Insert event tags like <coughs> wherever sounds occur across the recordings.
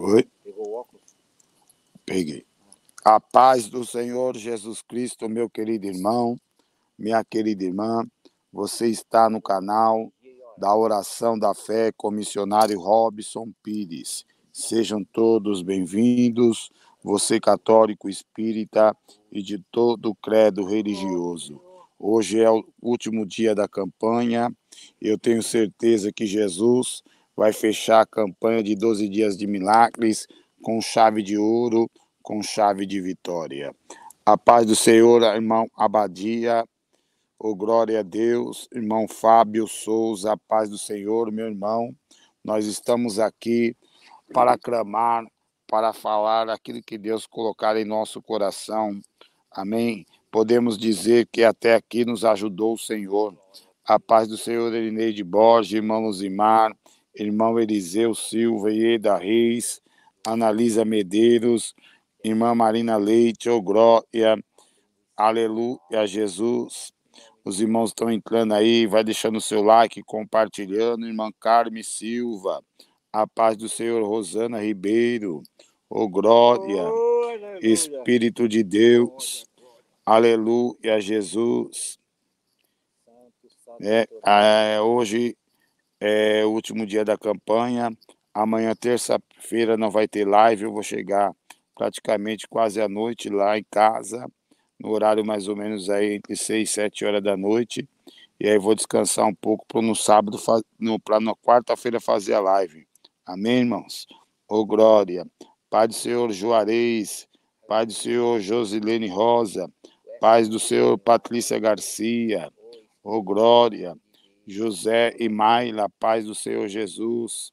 Oi? Pegou o óculos? Peguei. A paz do Senhor Jesus Cristo, meu querido irmão, minha querida irmã, você está no canal da Oração da Fé com o missionário Robson Pires. Sejam todos bem-vindos, você católico, espírita e de todo credo religioso. Hoje é o último dia da campanha. Eu tenho certeza que Jesus vai fechar a campanha de 12 dias de milagres com chave de ouro, com chave de vitória. A paz do Senhor, irmão Abadia, o oh, glória a Deus, irmão Fábio Souza, a paz do Senhor, meu irmão. Nós estamos aqui para clamar, para falar aquilo que Deus colocar em nosso coração. Amém. Podemos dizer que até aqui nos ajudou o Senhor. A paz do Senhor, Elineide Borges, irmão Luzimar, irmão Eliseu Silva, Ieda Reis, Analisa Medeiros, irmã Marina Leite, Ogróia, Aleluia, Jesus. Os irmãos estão entrando aí, vai deixando o seu like, compartilhando. Irmã Carme Silva, a paz do Senhor Rosana Ribeiro, ô glória, Espírito de Deus, aleluia, Jesus. É, é, hoje é o último dia da campanha. Amanhã, terça-feira, não vai ter live. Eu vou chegar praticamente quase à noite lá em casa, no horário mais ou menos aí entre 6 e 7 horas da noite. E aí vou descansar um pouco para no sábado, para na quarta-feira fazer a live. Amém, irmãos? Ô glória! Pai do Senhor Juarez, Pai do Senhor Josilene Rosa, Paz do Senhor Patrícia Garcia, ô glória! José e Maila, paz do Senhor Jesus.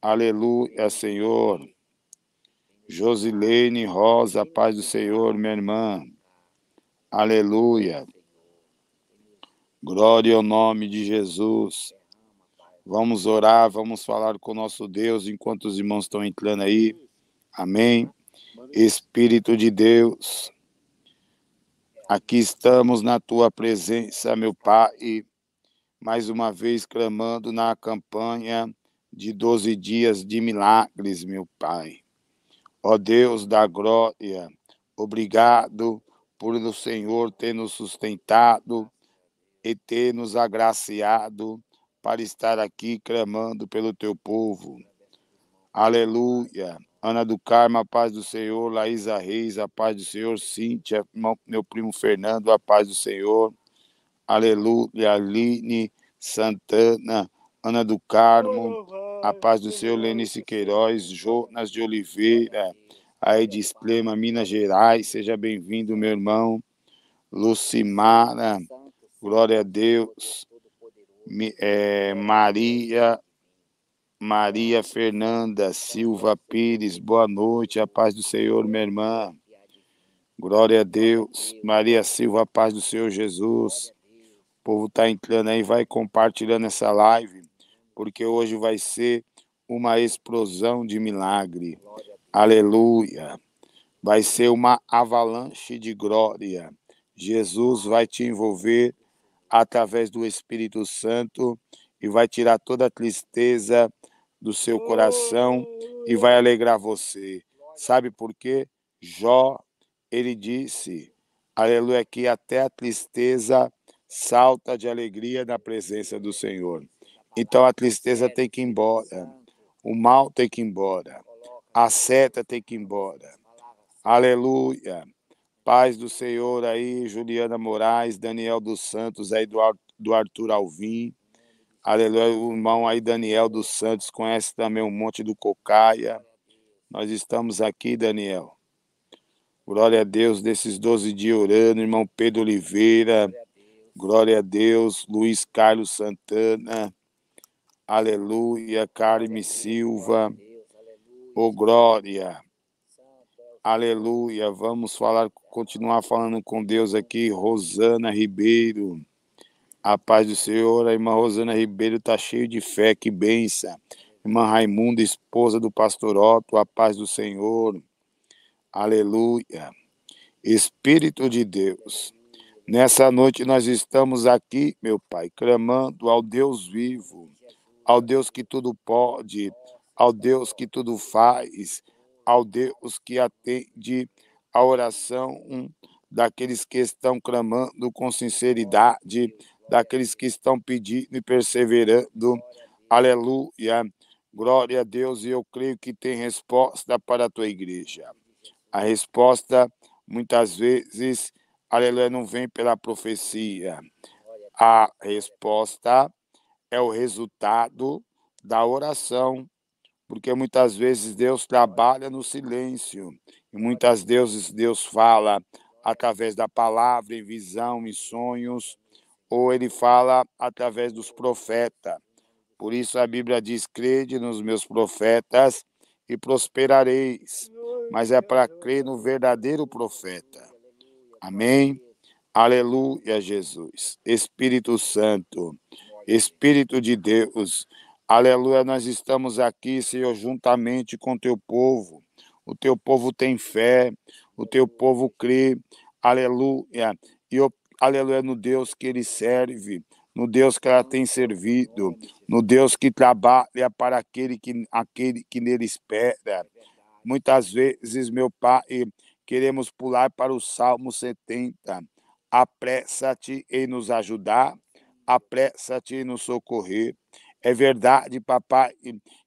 Aleluia, Senhor. Josilene Rosa, paz do Senhor, minha irmã. Aleluia. Glória ao nome de Jesus. Vamos orar, vamos falar com o nosso Deus enquanto os irmãos estão entrando aí. Amém. Espírito de Deus, aqui estamos na tua presença, meu Pai mais uma vez clamando na campanha de 12 dias de milagres, meu Pai. Ó Deus da glória, obrigado por o Senhor ter nos sustentado e ter nos agraciado para estar aqui clamando pelo teu povo. Aleluia. Ana do Carmo, a paz do Senhor. Laísa Reis, a paz do Senhor. Cíntia, meu primo Fernando, a paz do Senhor. Aleluia, Aline Santana, Ana do Carmo, a paz do Senhor, Lenice Queiroz, Jonas de Oliveira, a Edisplema, Minas Gerais, seja bem-vindo, meu irmão. Lucimara, glória a Deus. É, Maria, Maria Fernanda Silva Pires, boa noite, a paz do Senhor, minha irmã. Glória a Deus. Maria Silva, a paz do Senhor Jesus. O povo tá entrando aí, vai compartilhando essa live, porque hoje vai ser uma explosão de milagre. Aleluia. Vai ser uma avalanche de glória. Jesus vai te envolver através do Espírito Santo e vai tirar toda a tristeza do seu coração e vai alegrar você. Sabe por quê? Jó, ele disse, aleluia, que até a tristeza salta de alegria na presença do Senhor. Então a tristeza tem que ir embora, o mal tem que ir embora, a seta tem que ir embora. Aleluia. Paz do Senhor aí, Juliana Moraes, Daniel dos Santos aí do, do Arthur Alvim. Aleluia, o irmão aí Daniel dos Santos conhece também o Monte do Cocaia. Nós estamos aqui, Daniel. Glória a Deus, nesses 12 dias orando, irmão Pedro Oliveira. Glória a Deus, Luiz Carlos Santana, aleluia, Carme Silva, ô oh, glória, aleluia, vamos falar, continuar falando com Deus aqui, Rosana Ribeiro, a paz do Senhor, a irmã Rosana Ribeiro está cheia de fé, que benção, irmã Raimunda, esposa do pastor Otto, a paz do Senhor, aleluia, Espírito de Deus, Nessa noite nós estamos aqui, meu Pai, clamando ao Deus vivo, ao Deus que tudo pode, ao Deus que tudo faz, ao Deus que atende a oração daqueles que estão clamando com sinceridade, daqueles que estão pedindo e perseverando. Aleluia. Glória a Deus, e eu creio que tem resposta para a tua igreja. A resposta, muitas vezes, Aleluia não vem pela profecia. A resposta é o resultado da oração, porque muitas vezes Deus trabalha no silêncio, e muitas vezes Deus fala através da palavra, em visão, em sonhos, ou ele fala através dos profetas. Por isso a Bíblia diz: crede nos meus profetas e prosperareis. Mas é para crer no verdadeiro profeta. Amém. Aleluia, Jesus. Espírito Santo, Espírito de Deus. Aleluia, nós estamos aqui, Senhor, juntamente com teu povo. O teu povo tem fé, o teu povo crê. Aleluia. E aleluia no Deus que ele serve, no Deus que ela tem servido, no Deus que trabalha para aquele que, aquele que nele espera. É Muitas vezes, meu Pai, queremos pular para o Salmo 70. Apressa-te em nos ajudar, apressa-te em nos socorrer. É verdade, papai,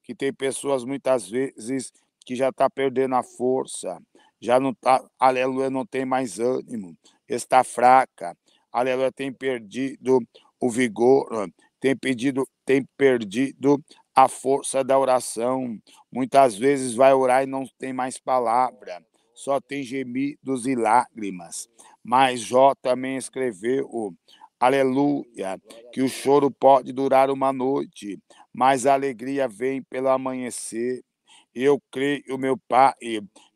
que tem pessoas muitas vezes que já está perdendo a força, já não está. aleluia, não tem mais ânimo, está fraca, aleluia, tem perdido o vigor, tem pedido, tem perdido a força da oração. Muitas vezes vai orar e não tem mais palavra só tem gemidos e lágrimas. Mas Jó também escreveu, aleluia, que o choro pode durar uma noite, mas a alegria vem pelo amanhecer. Eu creio, meu Pai,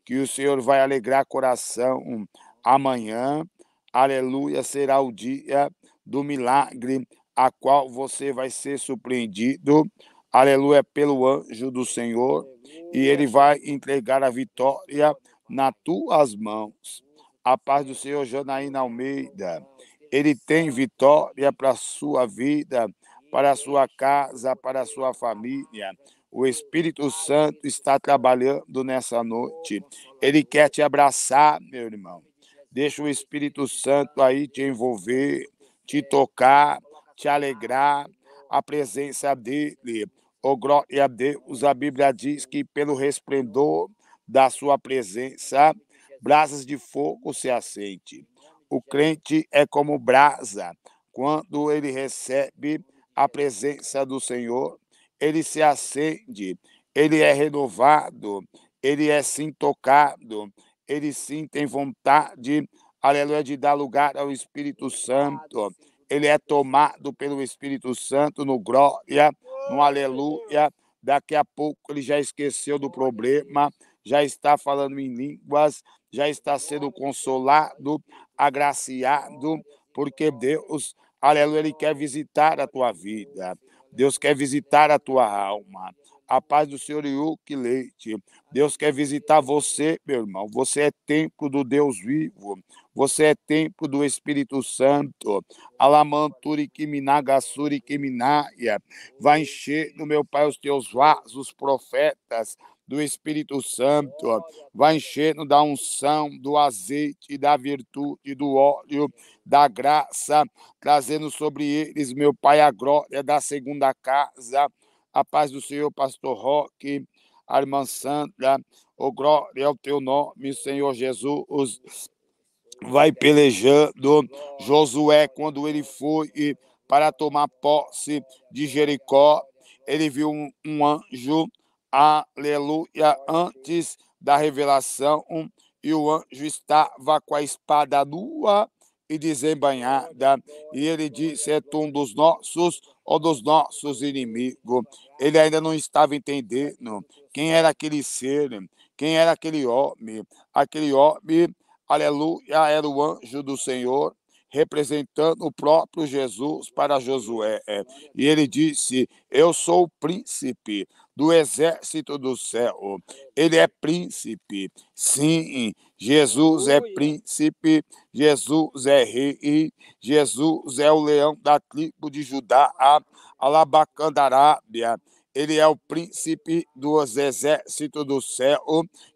que o Senhor vai alegrar coração amanhã. Aleluia, será o dia do milagre, a qual você vai ser surpreendido. Aleluia, pelo anjo do Senhor. E ele vai entregar a vitória nas tuas mãos. A paz do Senhor Janaína Almeida. Ele tem vitória para a sua vida, para a sua casa, para a sua família. O Espírito Santo está trabalhando nessa noite. Ele quer te abraçar, meu irmão. Deixa o Espírito Santo aí te envolver, te tocar, te alegrar. A presença dele. Oh, glória a Deus. A Bíblia diz que pelo resplendor da sua presença, brasas de fogo se acende. O crente é como brasa. Quando ele recebe a presença do Senhor, ele se acende, ele é renovado, ele é sim tocado, ele sim tem vontade, aleluia, de dar lugar ao Espírito Santo. Ele é tomado pelo Espírito Santo no glória, no aleluia. Daqui a pouco ele já esqueceu do problema, já está falando em línguas, já está sendo consolado, agraciado, porque Deus, aleluia, Ele quer visitar a tua vida, Deus quer visitar a tua alma. A paz do Senhor que Leite. Deus quer visitar você, meu irmão. Você é templo do Deus vivo. Você é templo do Espírito Santo. Alamanturi Kiminagasuri Kiminaya, Vai encher no meu Pai os teus vasos, profetas, do Espírito Santo, vai enchendo da unção, do azeite, da virtude, do óleo, da graça, trazendo sobre eles, meu Pai, a glória da segunda casa, a paz do Senhor, pastor Roque, a irmã Sandra, o glória ao teu nome, Senhor Jesus, vai pelejando. Josué, quando ele foi para tomar posse de Jericó, ele viu um, um anjo Aleluia. Antes da revelação, e o anjo estava com a espada nua e desembanhada. E ele disse: É tu um dos nossos ou dos nossos inimigos. Ele ainda não estava entendendo quem era aquele ser, quem era aquele homem. Aquele homem, aleluia, era o anjo do Senhor representando o próprio Jesus para Josué. E ele disse: Eu sou o príncipe do exército do céu. Ele é príncipe. Sim, Jesus é príncipe, Jesus é rei, Jesus é o leão da tribo de Judá, a Alabacandarábia. Ele é o príncipe dos exércitos do céu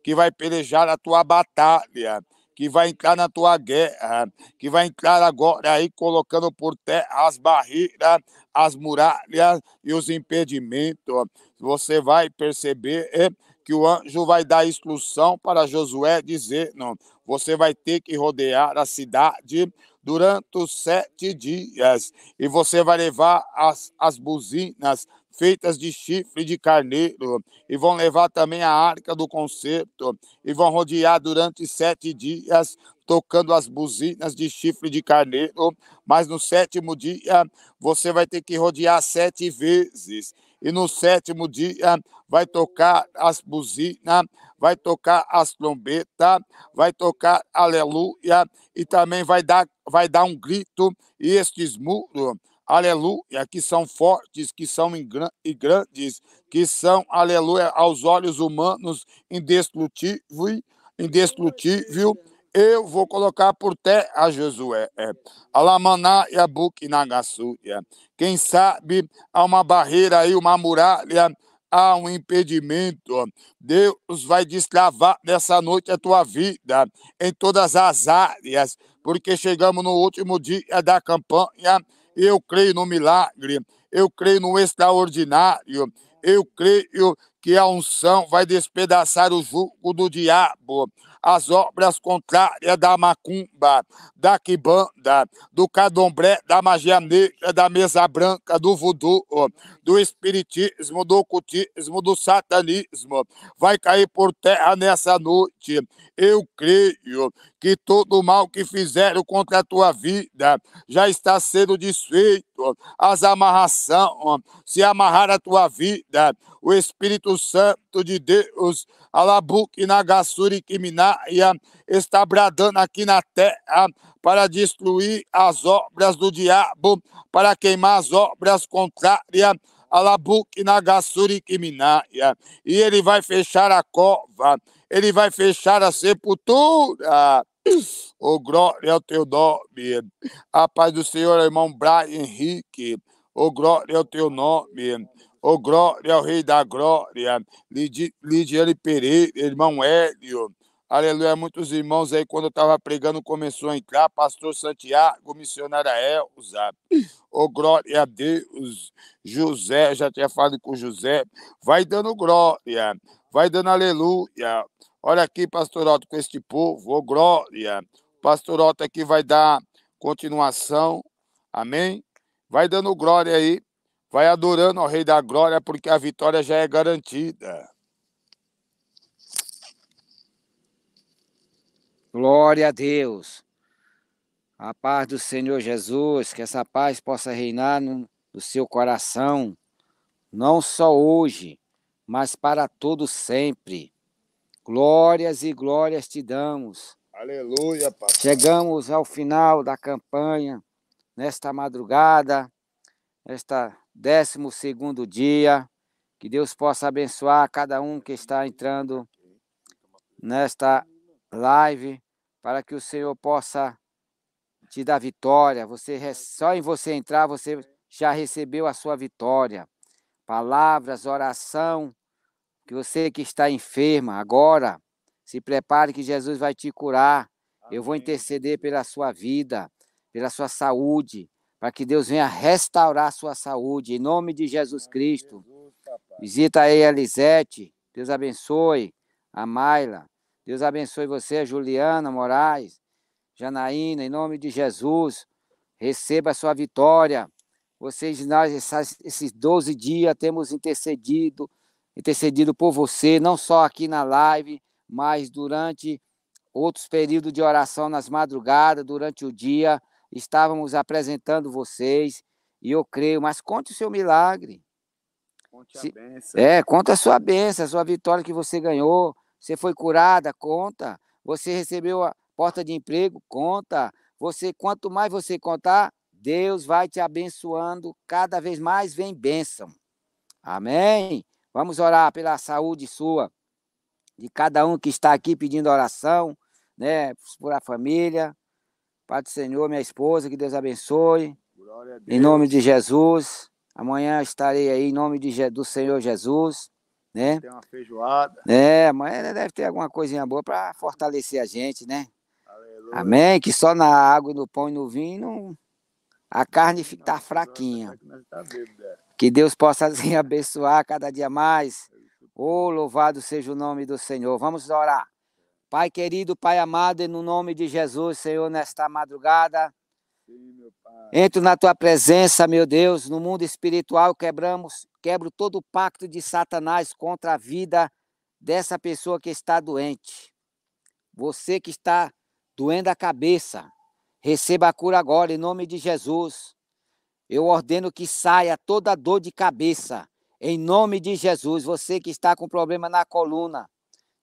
que vai pelejar a tua batalha que vai entrar na tua guerra, que vai entrar agora aí colocando por terra as barreiras, as muralhas e os impedimentos você vai perceber é, que o anjo vai dar instrução para Josué dizer: não, você vai ter que rodear a cidade durante os sete dias, e você vai levar as, as buzinas feitas de chifre de carneiro, e vão levar também a arca do concerto, e vão rodear durante sete dias, tocando as buzinas de chifre de carneiro, mas no sétimo dia você vai ter que rodear sete vezes, e no sétimo dia vai tocar as buzinas, vai tocar as trombetas, vai tocar aleluia, e também vai dar, vai dar um grito, e estes muros, aleluia, que são fortes, que são e grandes, que são, aleluia, aos olhos humanos indestrutível, indestrutível eu vou colocar por terra a Josué, é. Alamaná e a Buquinagaçu. É. Quem sabe há uma barreira aí, uma muralha, há um impedimento. Deus vai destravar nessa noite a tua vida, em todas as áreas, porque chegamos no último dia da campanha. Eu creio no milagre, eu creio no extraordinário, eu creio que a unção vai despedaçar o jugo do diabo as obras contrárias da macumba, da quibanda, do cadombré, da magia negra, da mesa branca, do voodoo, do espiritismo, do ocultismo, do satanismo. Vai cair por terra nessa noite. Eu creio que todo o mal que fizeram contra a tua vida já está sendo desfeito. As amarração, se amarrar a tua vida, o Espírito Santo Espírito de Deus, Alabuque, Nagassuri, Kiminaia, está bradando aqui na terra para destruir as obras do diabo, para queimar as obras contrárias Alabuque Nagassuri Kiminaya. E ele vai fechar a cova, ele vai fechar a sepultura. Oh, glória ao teu nome. A paz do Senhor, irmão Brian Henrique. Oh, glória ao teu nome. Oh, glória ao Rei da Glória. Lid, Lidiane Pereira, irmão Hélio. Aleluia, muitos irmãos aí, quando eu estava pregando, começou a entrar, pastor Santiago, missionária Elza, oh glória a Deus, José, já tinha falado com José, vai dando glória, vai dando aleluia, olha aqui, pastor Otto, com este povo, oh glória, pastor Otto aqui é vai dar continuação, amém? Vai dando glória aí, Vai adorando ao Rei da Glória, porque a vitória já é garantida. Glória a Deus. A paz do Senhor Jesus, que essa paz possa reinar no, no seu coração, não só hoje, mas para todo sempre. Glórias e glórias te damos. Aleluia, papai. Chegamos ao final da campanha, nesta madrugada, nesta décimo segundo dia. Que Deus possa abençoar cada um que está entrando nesta live, para que o Senhor possa te dar vitória. Você só em você entrar você já recebeu a sua vitória. Palavras, oração, que você que está enferma agora, se prepare que Jesus vai te curar. Eu vou interceder pela sua vida, pela sua saúde, para que Deus venha restaurar a sua saúde, em nome de Jesus Cristo. Visita aí a Elisete, Deus abençoe a Mayla, Deus abençoe você, Juliana Moraes, Janaína, em nome de Jesus, receba a sua vitória. Vocês, nós, esses 12 dias, temos intercedido, intercedido por você, não só aqui na live, mas durante outros períodos de oração nas madrugadas, durante o dia estávamos apresentando vocês e eu creio, mas conte o seu milagre. Conte Se, a bênção. É, conta a sua bênção a sua vitória que você ganhou. Você foi curada, conta. Você recebeu a porta de emprego, conta. Você, quanto mais você contar, Deus vai te abençoando, cada vez mais vem bênção. Amém. Vamos orar pela saúde sua, de cada um que está aqui pedindo oração, né, por a família, Pai do Senhor, minha esposa, que Deus abençoe. Deus. Em nome de Jesus. Amanhã estarei aí em nome de, do Senhor Jesus. Né? Tem uma feijoada. É, amanhã deve ter alguma coisinha boa para fortalecer a gente, né? Aleluia. Amém? Que só na água no pão e no vinho a carne está fraquinha. Tá né? Que Deus possa assim, <laughs> abençoar cada dia mais. É oh, louvado seja o nome do Senhor. Vamos orar. Pai querido, Pai amado, no nome de Jesus, Senhor, nesta madrugada, Sim, entro na tua presença, meu Deus, no mundo espiritual quebramos, quebro todo o pacto de Satanás contra a vida dessa pessoa que está doente. Você que está doendo a cabeça, receba a cura agora em nome de Jesus. Eu ordeno que saia toda dor de cabeça. Em nome de Jesus, você que está com problema na coluna,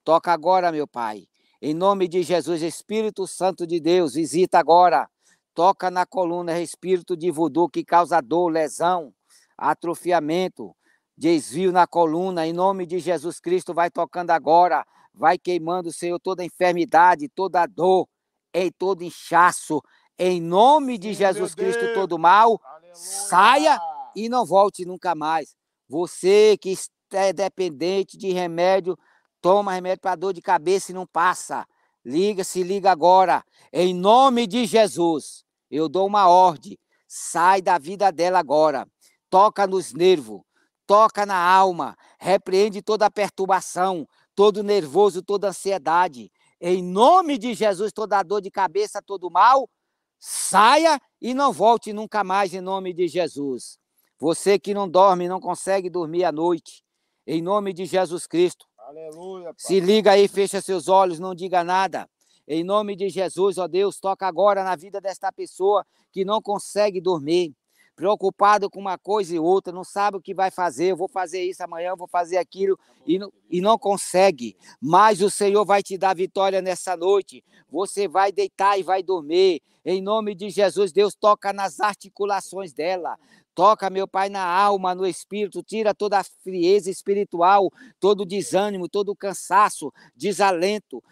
toca agora, meu Pai. Em nome de Jesus, Espírito Santo de Deus, visita agora. Toca na coluna, espírito de voodoo que causa dor, lesão, atrofiamento, desvio na coluna. Em nome de Jesus Cristo, vai tocando agora. Vai queimando, Senhor, toda enfermidade, toda dor, em todo inchaço. Em nome de Sim, Jesus Cristo, todo mal, Aleluia. saia e não volte nunca mais. Você que é dependente de remédio, Toma remédio para dor de cabeça e não passa. Liga, se liga agora. Em nome de Jesus, eu dou uma ordem. Sai da vida dela agora. Toca nos nervos, toca na alma. Repreende toda a perturbação, todo nervoso, toda ansiedade. Em nome de Jesus, toda dor de cabeça, todo mal, saia e não volte nunca mais em nome de Jesus. Você que não dorme, não consegue dormir à noite, em nome de Jesus Cristo, Aleluia. Pai. Se liga aí, fecha seus olhos, não diga nada. Em nome de Jesus, ó Deus, toca agora na vida desta pessoa que não consegue dormir, preocupado com uma coisa e outra, não sabe o que vai fazer, eu vou fazer isso amanhã, eu vou fazer aquilo, tá e não, e não consegue. Mas o Senhor vai te dar vitória nessa noite. Você vai deitar e vai dormir. Em nome de Jesus, Deus toca nas articulações dela. Toca, meu Pai, na alma, no espírito, tira toda a frieza espiritual, todo o desânimo, todo o cansaço, desalento,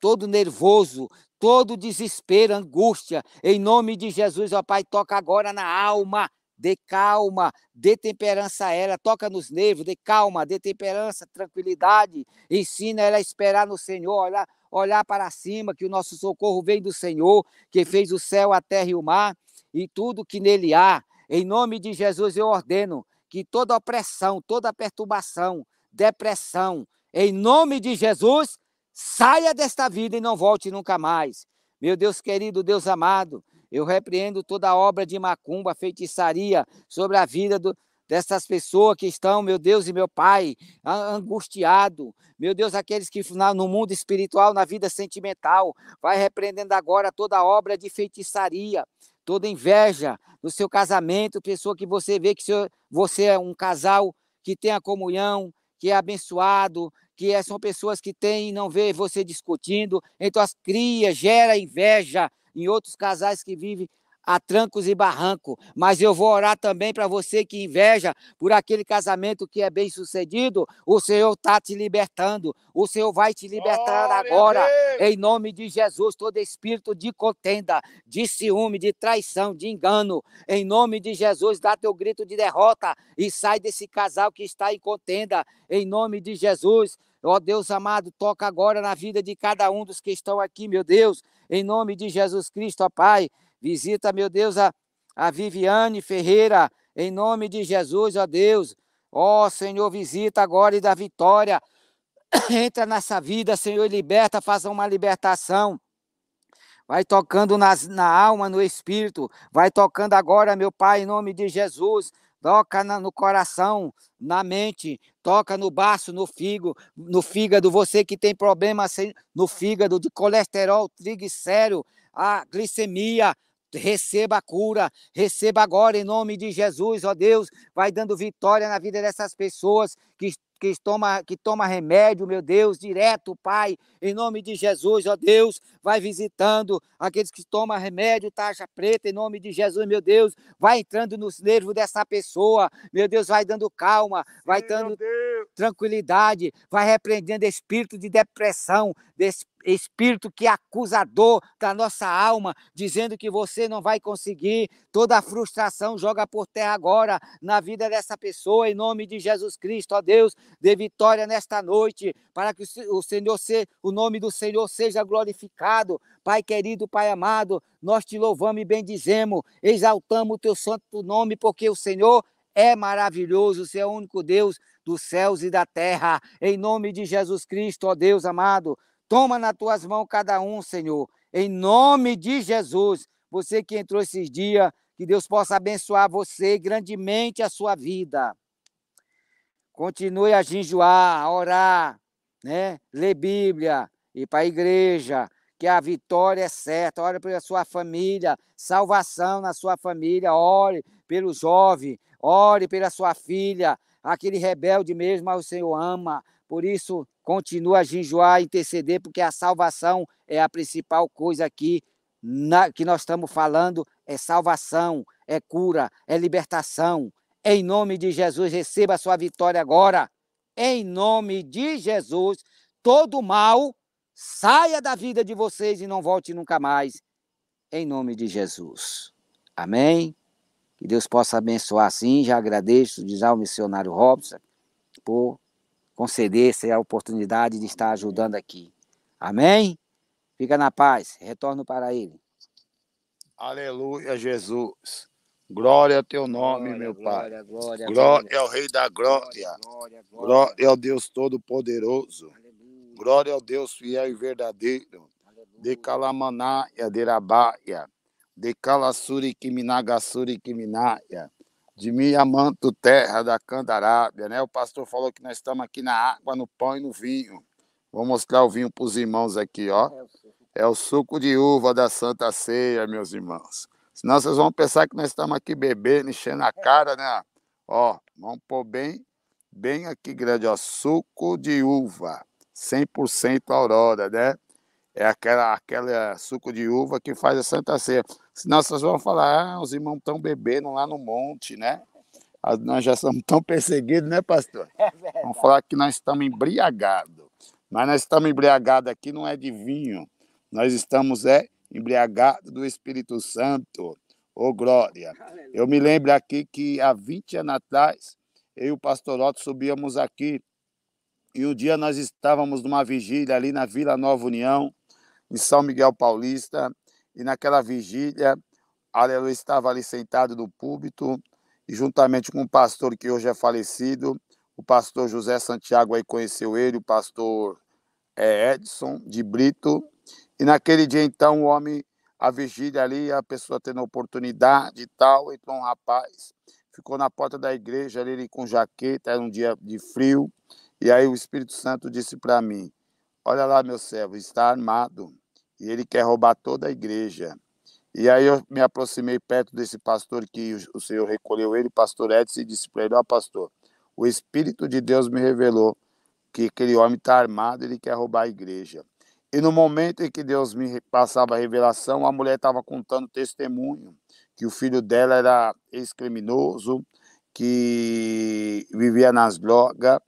todo nervoso, todo desespero, angústia. Em nome de Jesus, ó Pai, toca agora na alma, dê calma, dê temperança a ela, toca nos nervos, dê calma, dê temperança, tranquilidade, ensina ela a esperar no Senhor, olhar, olhar para cima, que o nosso socorro vem do Senhor, que fez o céu, a terra e o mar, e tudo que nele há. Em nome de Jesus, eu ordeno que toda opressão, toda perturbação, depressão, em nome de Jesus, saia desta vida e não volte nunca mais. Meu Deus querido, Deus amado, eu repreendo toda obra de macumba, feitiçaria sobre a vida do, dessas pessoas que estão, meu Deus e meu Pai, angustiado. Meu Deus, aqueles que no mundo espiritual, na vida sentimental, vai repreendendo agora toda obra de feitiçaria, toda inveja no seu casamento, pessoa que você vê que você é um casal que tem a comunhão, que é abençoado, que é, são pessoas que têm e não vê você discutindo, então as cria, gera inveja em outros casais que vivem a trancos e barranco, mas eu vou orar também para você que inveja por aquele casamento que é bem sucedido, o Senhor está te libertando, o Senhor vai te libertar Glória agora, em nome de Jesus, todo espírito de contenda, de ciúme, de traição, de engano, em nome de Jesus, dá teu grito de derrota e sai desse casal que está em contenda, em nome de Jesus, Ó Deus amado, toca agora na vida de cada um dos que estão aqui, meu Deus, em nome de Jesus Cristo, ó Pai. Visita, meu Deus, a, a Viviane Ferreira, em nome de Jesus, ó Deus. Ó Senhor, visita agora e dá vitória. <coughs> Entra nessa vida, Senhor, e liberta, faça uma libertação. Vai tocando nas, na alma, no espírito. Vai tocando agora, meu Pai, em nome de Jesus. Toca na, no coração, na mente, toca no baço, no figo, no fígado. Você que tem problema no fígado, de colesterol, triglicéreo, a glicemia, receba a cura, receba agora em nome de Jesus, ó Deus, vai dando vitória na vida dessas pessoas que que toma, que toma remédio, meu Deus, direto, Pai, em nome de Jesus, ó Deus, vai visitando aqueles que tomam remédio, taxa preta, em nome de Jesus, meu Deus, vai entrando nos nervos dessa pessoa, meu Deus, vai dando calma, vai dando tranquilidade, vai repreendendo espírito de depressão, desse espírito que é acusador da nossa alma, dizendo que você não vai conseguir, toda a frustração joga por terra agora na vida dessa pessoa, em nome de Jesus Cristo, ó Deus, dê vitória nesta noite, para que o Senhor, o nome do Senhor seja glorificado pecado. Pai querido, Pai amado, nós te louvamos e bendizemos, exaltamos o teu santo nome, porque o Senhor é maravilhoso, o Senhor é o único Deus dos céus e da terra. Em nome de Jesus Cristo, ó Deus amado, toma nas tuas mãos cada um, Senhor. Em nome de Jesus, você que entrou esses dias, que Deus possa abençoar você grandemente a sua vida. Continue a jejuar, a orar, né? Ler Bíblia, ir para a igreja, que a vitória é certa. Ore pela sua família, salvação na sua família. Ore pelo jovem, ore pela sua filha, aquele rebelde mesmo o Senhor ama. Por isso, continua a ginjuar interceder, porque a salvação é a principal coisa aqui na, que nós estamos falando. É salvação, é cura, é libertação. Em nome de Jesus, receba a sua vitória agora. Em nome de Jesus, todo mal saia da vida de vocês e não volte nunca mais, em nome de Jesus. Amém? Que Deus possa abençoar assim. Já agradeço, diz ao missionário Robson, por conceder essa oportunidade de estar ajudando aqui. Amém? Fica na paz. Retorno para ele. Aleluia, Jesus. Glória ao teu nome, glória, meu glória, Pai. Glória, glória, glória ao Rei da Glória. Glória, ao Deus Todo-Poderoso. Glória ao Deus fiel e verdadeiro. De Kalamanaia, de Rabaia, de Kalassuri, Kiminagassuri, Kiminaia, de Miamanto, terra da Candarábia, né? O pastor falou que nós estamos aqui na água, no pão e no vinho. Vou mostrar o vinho para os irmãos aqui, ó. É, é o suco de uva da Santa Ceia, meus irmãos. Senão vocês vão pensar que nós estamos aqui bebendo, enchendo a é. cara, né? Ó, vamos pôr bem, bem aqui grande, ó. Suco de uva 100% Aurora, né? É aquela, aquela suco de uva que faz a Santa Ceia. Senão vocês vão falar, ah, os irmãos estão bebendo lá no monte, né? Ah, nós já somos tão perseguidos, né, pastor? <laughs> É verdade. Vamos falar que nós estamos embriagados. Mas nós estamos embriagados aqui, não é de vinho. Nós estamos é, embriagados do Espírito Santo. Ô, oh, glória! Eu me lembro aqui que há 20 anos atrás, eu e o pastor Otto subíamos aqui e um dia nós estávamos numa vigília ali na Vila Nova União, em São Miguel Paulista, e naquela vigília, aleluia, estava ali sentado no púlpito, e juntamente com um pastor que hoje é falecido, o pastor José Santiago aí conheceu ele, o pastor é, Edson de Brito, e naquele dia então o homem, a vigília ali, a pessoa tendo a oportunidade e tal, entrou um rapaz, ficou na porta da igreja ali, com jaqueta, era um dia de frio, e aí o Espírito Santo disse para mim: Olha lá, meu servo, está armado e ele quer roubar toda a igreja. E aí eu me aproximei perto desse pastor que o Senhor recolheu ele, pastor Edson, e disse para ele: Ó, oh, pastor, o Espírito de Deus me revelou que aquele homem está armado, ele quer roubar a igreja. E no momento em que Deus me passava a revelação, a mulher estava contando testemunho que o filho dela era ex-criminoso, que vivia nas drogas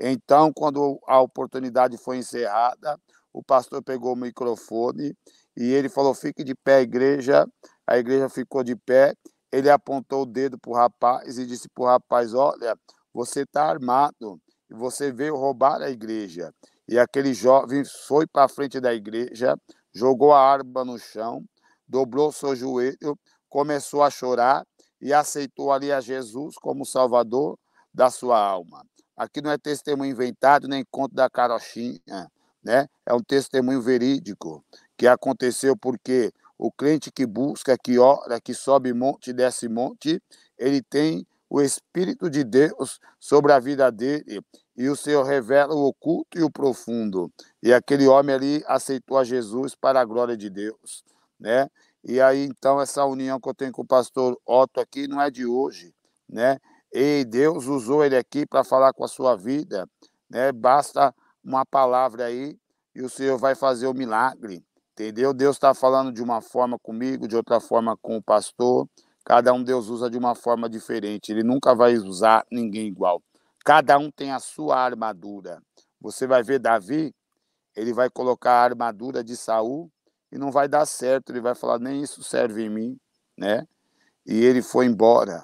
então, quando a oportunidade foi encerrada, o pastor pegou o microfone e ele falou: fique de pé, igreja. A igreja ficou de pé. Ele apontou o dedo para o rapaz e disse para o rapaz: Olha, você está armado e você veio roubar a igreja. E aquele jovem foi para a frente da igreja, jogou a arma no chão, dobrou seu joelho, começou a chorar e aceitou ali a Jesus como Salvador da sua alma. Aqui não é testemunho inventado nem conto da carochinha, né? É um testemunho verídico que aconteceu porque o crente que busca, que ora, que sobe monte, desce monte, ele tem o Espírito de Deus sobre a vida dele e o Senhor revela o oculto e o profundo. E aquele homem ali aceitou a Jesus para a glória de Deus, né? E aí então essa união que eu tenho com o pastor Otto aqui não é de hoje, né? e Deus usou ele aqui para falar com a sua vida, né? Basta uma palavra aí e o Senhor vai fazer o milagre, entendeu? Deus está falando de uma forma comigo, de outra forma com o pastor. Cada um Deus usa de uma forma diferente. Ele nunca vai usar ninguém igual. Cada um tem a sua armadura. Você vai ver Davi, ele vai colocar a armadura de Saul e não vai dar certo. Ele vai falar nem isso serve em mim, né? E ele foi embora.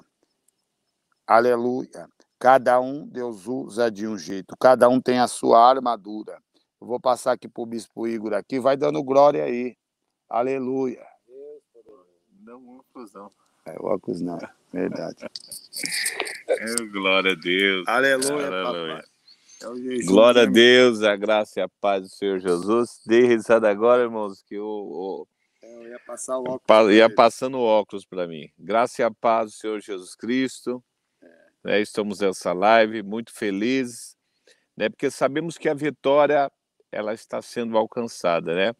Aleluia. Cada um, Deus usa de um jeito, cada um tem a sua armadura. Eu vou passar aqui para o bispo Igor aqui, vai dando glória aí. Aleluia. Não, óculos não. É, óculos não, é verdade. é, glória a Deus. Aleluia, Aleluia. Papai. É glória a Deus, a graça e a paz do Senhor Jesus. Dei risada agora, irmãos, que eu, é, eu ia, passar o óculos ia passando o óculos para mim. Graça e a paz do Senhor Jesus Cristo. Né? Estamos nessa live muito felizes, né? porque sabemos que a vitória ela está sendo alcançada. Né?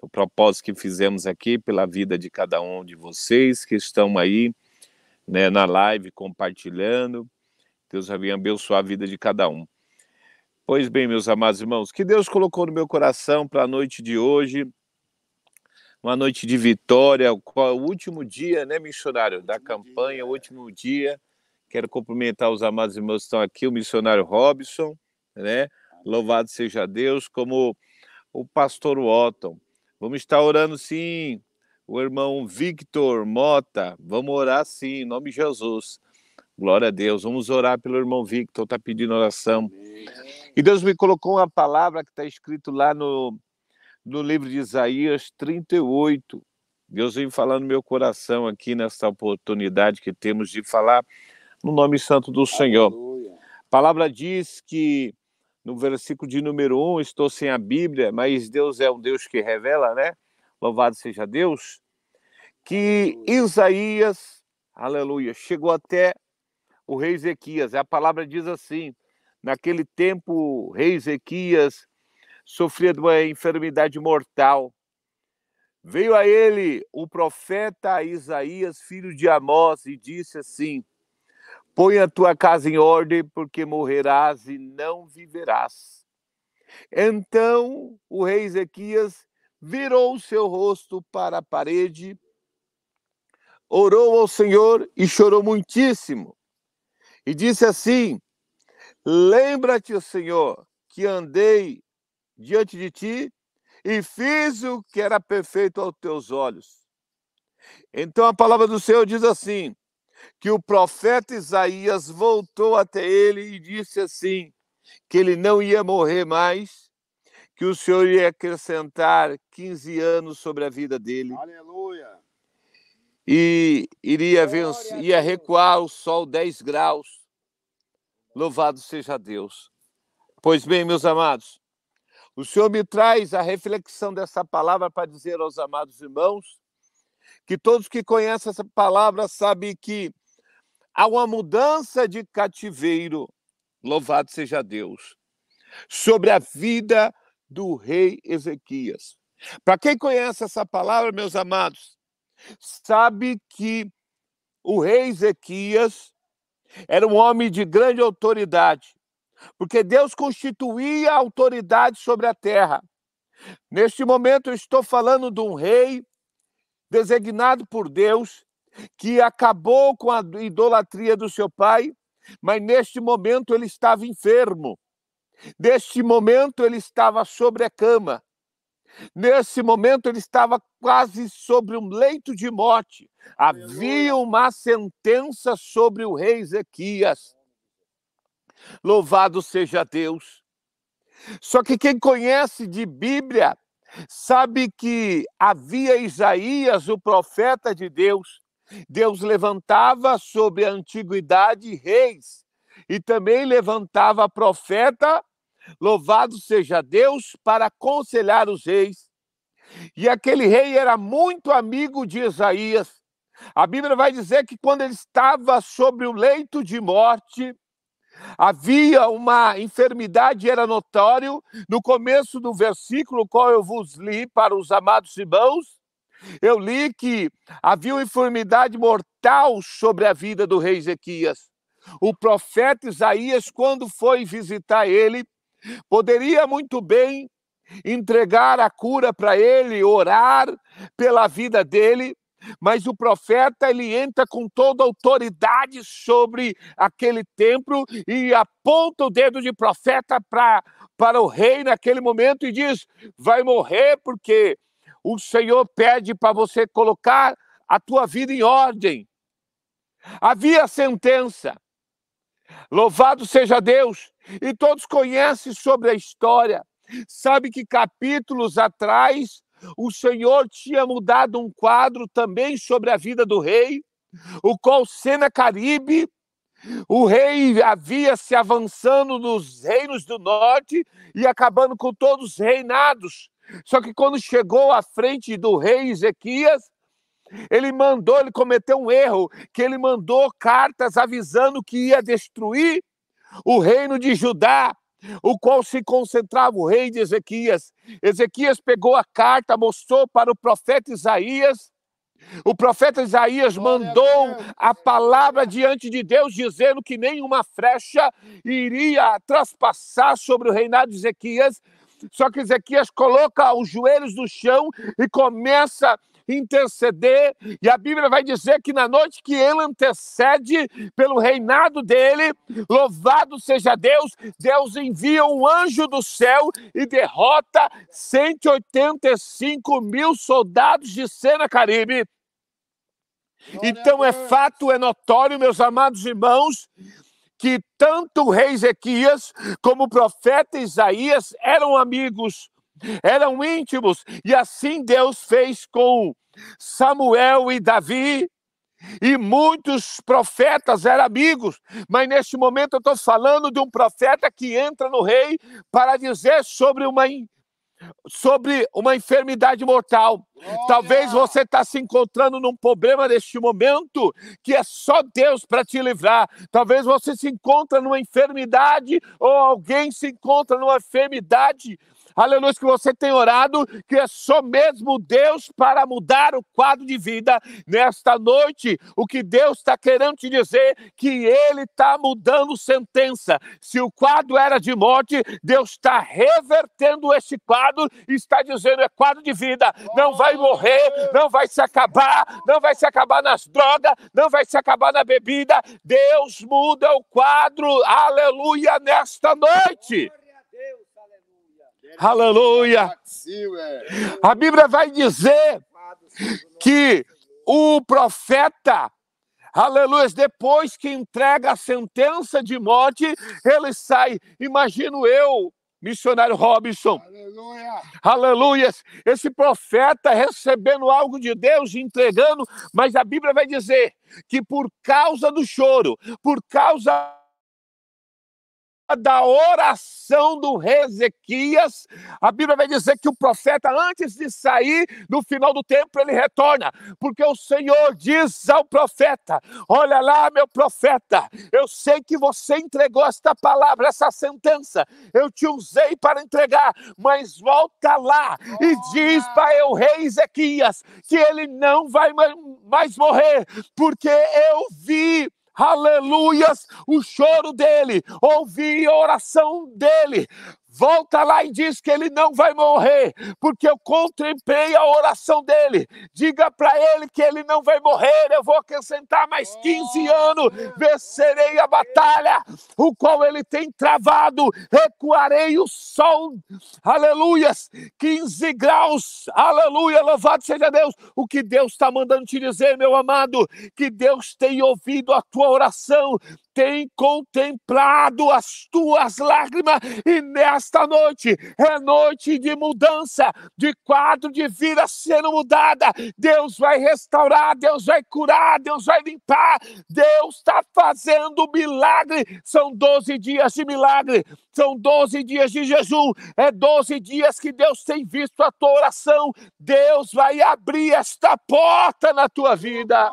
O propósito que fizemos aqui pela vida de cada um de vocês que estão aí né, na live compartilhando. Deus abençoe abençoar a vida de cada um. Pois bem, meus amados irmãos, que Deus colocou no meu coração para a noite de hoje, uma noite de vitória, o último dia, né, missionário, da campanha, o último dia Quero cumprimentar os amados irmãos que estão aqui, o missionário Robson, né? Louvado seja Deus, como o pastor Walton. Vamos estar orando sim. O irmão Victor Mota, vamos orar sim, em nome de Jesus. Glória a Deus. Vamos orar pelo irmão Victor, está pedindo oração. E Deus me colocou uma palavra que está escrito lá no, no livro de Isaías 38. Deus vem falando no meu coração aqui nessa oportunidade que temos de falar no nome santo do Senhor. Aleluia. A palavra diz que no versículo de número 1, um, estou sem a Bíblia, mas Deus é um Deus que revela, né? Louvado seja Deus. Que aleluia. Isaías, aleluia, chegou até o rei Ezequias. A palavra diz assim: naquele tempo, o rei Ezequias sofria de uma enfermidade mortal. Veio a ele o profeta Isaías, filho de Amós, e disse assim: Põe a tua casa em ordem, porque morrerás e não viverás. Então o rei Ezequias virou o seu rosto para a parede, orou ao Senhor e chorou muitíssimo. E disse assim: Lembra-te, Senhor, que andei diante de ti e fiz o que era perfeito aos teus olhos. Então a palavra do Senhor diz assim: que o profeta Isaías voltou até ele e disse assim: que ele não ia morrer mais, que o Senhor ia acrescentar 15 anos sobre a vida dele. Aleluia! E iria, vencer, ia recuar o sol 10 graus. Louvado seja Deus. Pois bem, meus amados, o Senhor me traz a reflexão dessa palavra para dizer aos amados irmãos que todos que conhecem essa palavra sabem que há uma mudança de cativeiro, louvado seja Deus, sobre a vida do rei Ezequias. Para quem conhece essa palavra, meus amados, sabe que o rei Ezequias era um homem de grande autoridade, porque Deus constituía autoridade sobre a terra. Neste momento, eu estou falando de um rei designado por Deus, que acabou com a idolatria do seu pai, mas neste momento ele estava enfermo. Neste momento ele estava sobre a cama. Nesse momento ele estava quase sobre um leito de morte. Havia uma sentença sobre o rei Ezequias. Louvado seja Deus. Só que quem conhece de Bíblia Sabe que havia Isaías, o profeta de Deus. Deus levantava sobre a antiguidade reis e também levantava profeta, louvado seja Deus, para aconselhar os reis. E aquele rei era muito amigo de Isaías. A Bíblia vai dizer que quando ele estava sobre o leito de morte, Havia uma enfermidade, era notório, no começo do versículo, qual eu vos li para os amados irmãos, eu li que havia uma enfermidade mortal sobre a vida do rei Ezequias. O profeta Isaías, quando foi visitar ele, poderia muito bem entregar a cura para ele, orar pela vida dele, mas o profeta ele entra com toda autoridade sobre aquele templo e aponta o dedo de profeta para para o rei naquele momento e diz: Vai morrer porque o Senhor pede para você colocar a tua vida em ordem. Havia sentença. Louvado seja Deus! E todos conhecem sobre a história. Sabe que capítulos atrás o Senhor tinha mudado um quadro também sobre a vida do rei, o qual Senacaribe, o rei havia se avançando nos reinos do norte e acabando com todos os reinados. Só que quando chegou à frente do rei Ezequias, ele mandou, ele cometeu um erro, que ele mandou cartas avisando que ia destruir o reino de Judá o qual se concentrava o rei de Ezequias. Ezequias pegou a carta, mostrou para o profeta Isaías. O profeta Isaías mandou a palavra diante de Deus, dizendo que nenhuma frecha iria traspassar sobre o reinado de Ezequias. Só que Ezequias coloca os joelhos no chão e começa a interceder, e a Bíblia vai dizer que na noite que ele antecede pelo reinado dele, louvado seja Deus, Deus envia um anjo do céu e derrota 185 mil soldados de Sena Caribe. Então é fato, é notório, meus amados irmãos, que tanto o rei Ezequias como o profeta Isaías eram amigos, eram íntimos, e assim Deus fez com Samuel e Davi, e muitos profetas eram amigos, mas neste momento eu estou falando de um profeta que entra no rei para dizer sobre uma, sobre uma enfermidade mortal. Talvez você está se encontrando num problema neste momento que é só Deus para te livrar. Talvez você se encontre numa enfermidade ou alguém se encontra numa enfermidade aleluia, que você tem orado, que é só mesmo Deus para mudar o quadro de vida nesta noite. O que Deus está querendo te dizer, que Ele está mudando sentença. Se o quadro era de morte, Deus está revertendo esse quadro e está dizendo: é quadro de vida, não vai morrer, não vai se acabar, não vai se acabar nas drogas, não vai se acabar na bebida. Deus muda o quadro, aleluia, nesta noite. Aleluia! A Bíblia vai dizer que o profeta, aleluia, depois que entrega a sentença de morte, ele sai. Imagino eu, missionário Robinson. Aleluia. Aleluia. Esse profeta recebendo algo de Deus, entregando, mas a Bíblia vai dizer que por causa do choro, por causa da oração do rei Ezequias, a Bíblia vai dizer que o profeta, antes de sair no final do tempo, ele retorna, porque o Senhor diz ao profeta: Olha lá, meu profeta, eu sei que você entregou esta palavra, essa sentença, eu te usei para entregar, mas volta lá e diz para o rei Ezequias que ele não vai mais morrer, porque eu vi aleluias, o choro dele, ouvi a oração dele, Volta lá e diz que ele não vai morrer, porque eu contemplei a oração dele. Diga para ele que ele não vai morrer, eu vou acrescentar mais 15 anos, vencerei a batalha, o qual ele tem travado, recuarei o sol, aleluias, 15 graus, aleluia, louvado seja Deus. O que Deus está mandando te dizer, meu amado, que Deus tem ouvido a tua oração, tem contemplado as tuas lágrimas e nesta noite é noite de mudança, de quadro de vida sendo mudada. Deus vai restaurar, Deus vai curar, Deus vai limpar. Deus está fazendo milagre. São 12 dias de milagre, são 12 dias de jejum, é 12 dias que Deus tem visto a tua oração. Deus vai abrir esta porta na tua vida.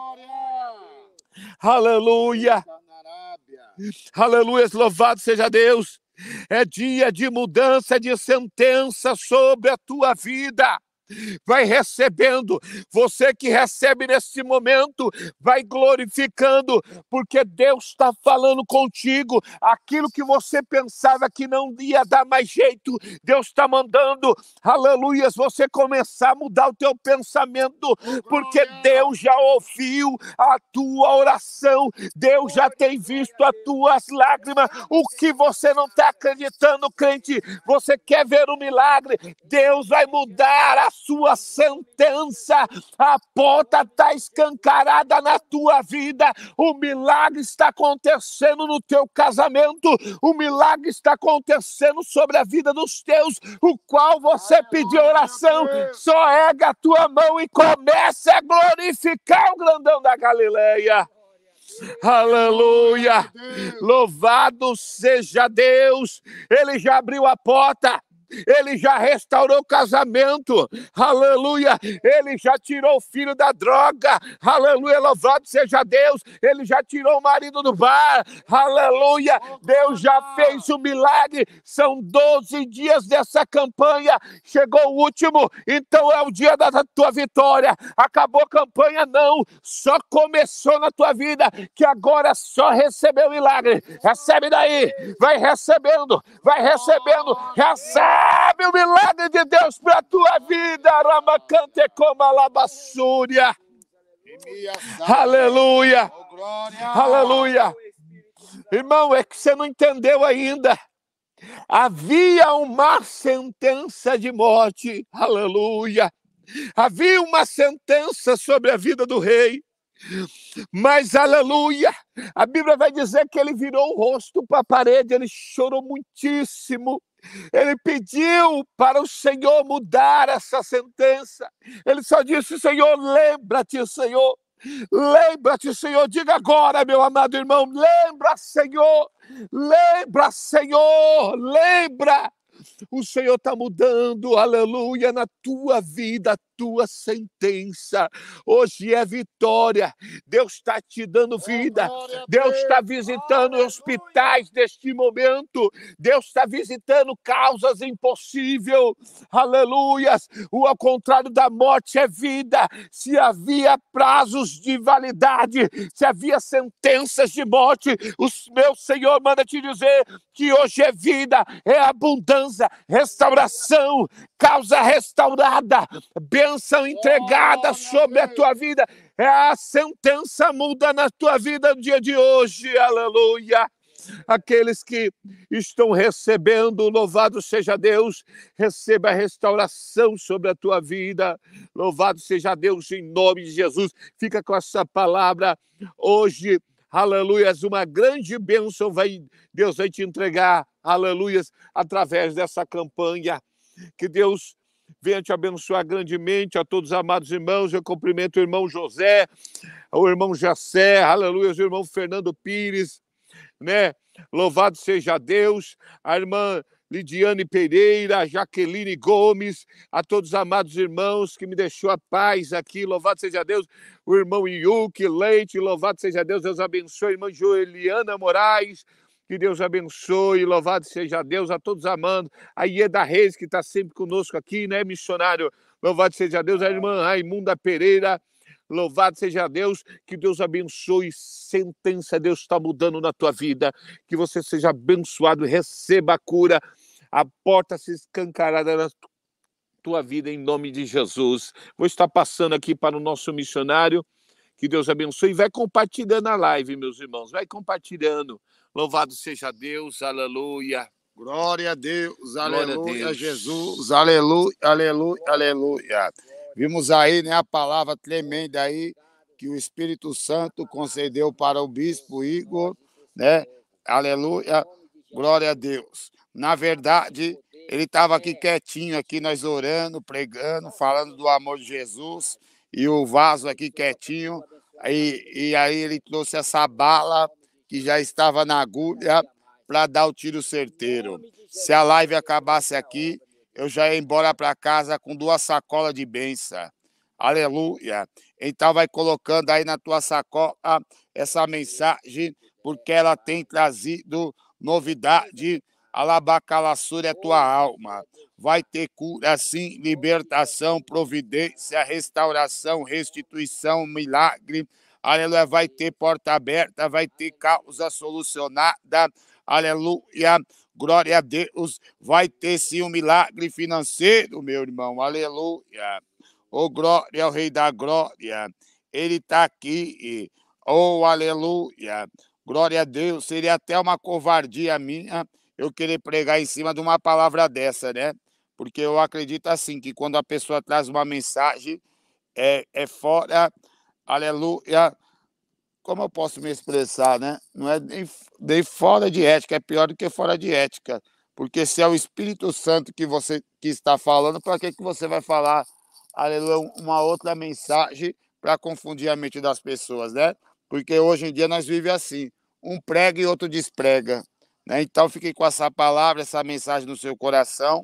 Aleluia. Aleluia, louvado seja Deus. É dia de mudança de sentença sobre a tua vida vai recebendo. Você que recebe nesse momento, vai glorificando, porque Deus está falando contigo. Aquilo que você pensava que não ia dar mais jeito, Deus está mandando, aleluias, você começar a mudar o teu pensamento, porque Deus já ouviu a tua oração, Deus já tem visto as tuas lágrimas. O que você não está acreditando, crente, você quer ver o um milagre, Deus vai mudar a sua sentença, a porta está escancarada na tua vida, o milagre está acontecendo no teu casamento, o milagre está acontecendo sobre a vida dos teus, o qual você pediu oração, só erga a tua mão e comece a glorificar o grandão da Galileia. Aleluia! Louvado seja Deus! Ele já abriu a porta ele já restaurou o casamento, aleluia, ele já tirou o filho da droga, aleluia, louvado seja Deus, ele já tirou o marido do bar, aleluia, Deus já fez o um milagre, são 12 dias dessa campanha, chegou o último, então é o dia da tua vitória, acabou a campanha, não, só começou na tua vida, que agora só recebeu o milagre, recebe daí, vai recebendo, vai recebendo, recebe Recebe o milagre de Deus para a tua vida. Ramacante como alabassúria. Aleluia. Aleluia. Irmão, é que você não entendeu ainda. Havia uma sentença de morte. Aleluia. Havia uma sentença sobre a vida do rei. Mas aleluia, a Bíblia vai dizer que ele virou o rosto para a parede, ele chorou muitíssimo. Ele pediu para o Senhor mudar essa sentença. Ele só disse: Senhor, lembra-te, Senhor. Lembra-te, Senhor. Diga agora, meu amado irmão. Lembra, Senhor. Lembra, Senhor. Lembra. O Senhor está mudando, aleluia, na tua vida, tua sentença. Hoje é vitória. Deus está te dando é, vida. Deus está visitando hospitais neste momento. Deus está visitando causas impossíveis. Aleluias. O ao contrário da morte é vida. Se havia prazos de validade, se havia sentenças de morte, o meu Senhor manda te dizer que hoje é vida, é abundância causa restauração, causa restaurada, bênção entregada oh, sobre a tua vida. É a sentença muda na tua vida no dia de hoje, aleluia aqueles que estão recebendo, louvado seja Deus, receba a restauração sobre a tua vida, louvado seja Deus em nome de Jesus, fica com essa palavra hoje, Aleluia! uma grande bênção vai, Deus vai te entregar, Aleluia! através dessa campanha. Que Deus venha te abençoar grandemente a todos os amados irmãos. Eu cumprimento o irmão José, o irmão Jacé, aleluia, o irmão Fernando Pires, né? Louvado seja Deus, a irmã Lidiane Pereira, Jaqueline Gomes, a todos os amados irmãos que me deixou a paz aqui. Louvado seja Deus, o irmão Yuki Leite, louvado seja Deus, Deus abençoe, irmã Joeliana Moraes. Que Deus abençoe, louvado seja Deus a todos amando. A Ieda Reis, que está sempre conosco aqui, né, missionário? Louvado seja Deus, a irmã Raimunda Pereira. Louvado seja Deus, que Deus abençoe. Sentença, Deus está mudando na tua vida. Que você seja abençoado, receba a cura, a porta se escancarada na tua vida em nome de Jesus. Vou estar passando aqui para o nosso missionário. Que Deus abençoe. E vai compartilhando a live, meus irmãos. Vai compartilhando. Louvado seja Deus. Aleluia. Glória a Deus. Aleluia a Deus. Jesus. Aleluia, aleluia, aleluia. Vimos aí né, a palavra tremenda aí que o Espírito Santo concedeu para o bispo Igor, né? Aleluia. Glória a Deus. Na verdade, ele estava aqui é. quietinho, aqui nós orando, pregando, falando do amor de Jesus, e o vaso aqui quietinho. E, e aí ele trouxe essa bala que já estava na agulha para dar o tiro certeiro. Se a live acabasse aqui, eu já ia embora para casa com duas sacolas de benção. Aleluia. Então vai colocando aí na tua sacola essa mensagem, porque ela tem trazido novidade alabacalassure a é tua alma. Vai ter cura, sim, libertação, providência, restauração, restituição, milagre. Aleluia, vai ter porta aberta, vai ter causa solucionada. Aleluia, glória a Deus. Vai ter sim um milagre financeiro, meu irmão. Aleluia. Ô, glória ao Rei da Glória. Ele está aqui. Oh, aleluia. Glória a Deus. Seria até uma covardia minha eu querer pregar em cima de uma palavra dessa, né? Porque eu acredito assim, que quando a pessoa traz uma mensagem, é, é fora, aleluia, como eu posso me expressar, né? Não é nem, nem fora de ética, é pior do que fora de ética. Porque se é o Espírito Santo que você que está falando, para que, que você vai falar, aleluia, uma outra mensagem para confundir a mente das pessoas, né? Porque hoje em dia nós vivemos assim, um prega e outro desprega. Né? Então, fiquem com essa palavra, essa mensagem no seu coração.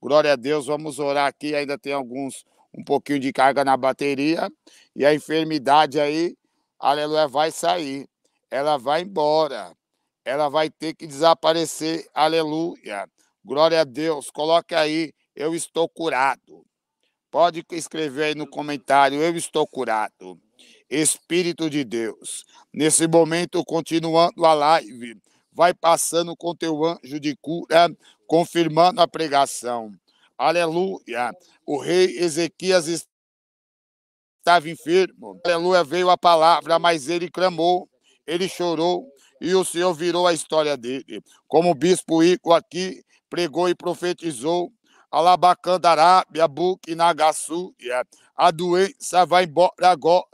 Glória a Deus, vamos orar aqui. Ainda tem alguns, um pouquinho de carga na bateria. E a enfermidade aí, aleluia, vai sair. Ela vai embora. Ela vai ter que desaparecer. Aleluia. Glória a Deus. Coloque aí, eu estou curado. Pode escrever aí no comentário, eu estou curado. Espírito de Deus. Nesse momento, continuando a live, vai passando com teu anjo de cura, confirmando a pregação. Aleluia. O rei Ezequias estava enfermo. Aleluia, veio a palavra, mas ele clamou, ele chorou e o Senhor virou a história dele. Como o bispo Ico aqui pregou e profetizou, Alabacan da Arábia, Buki, Nagassu, a doença vai embora agora,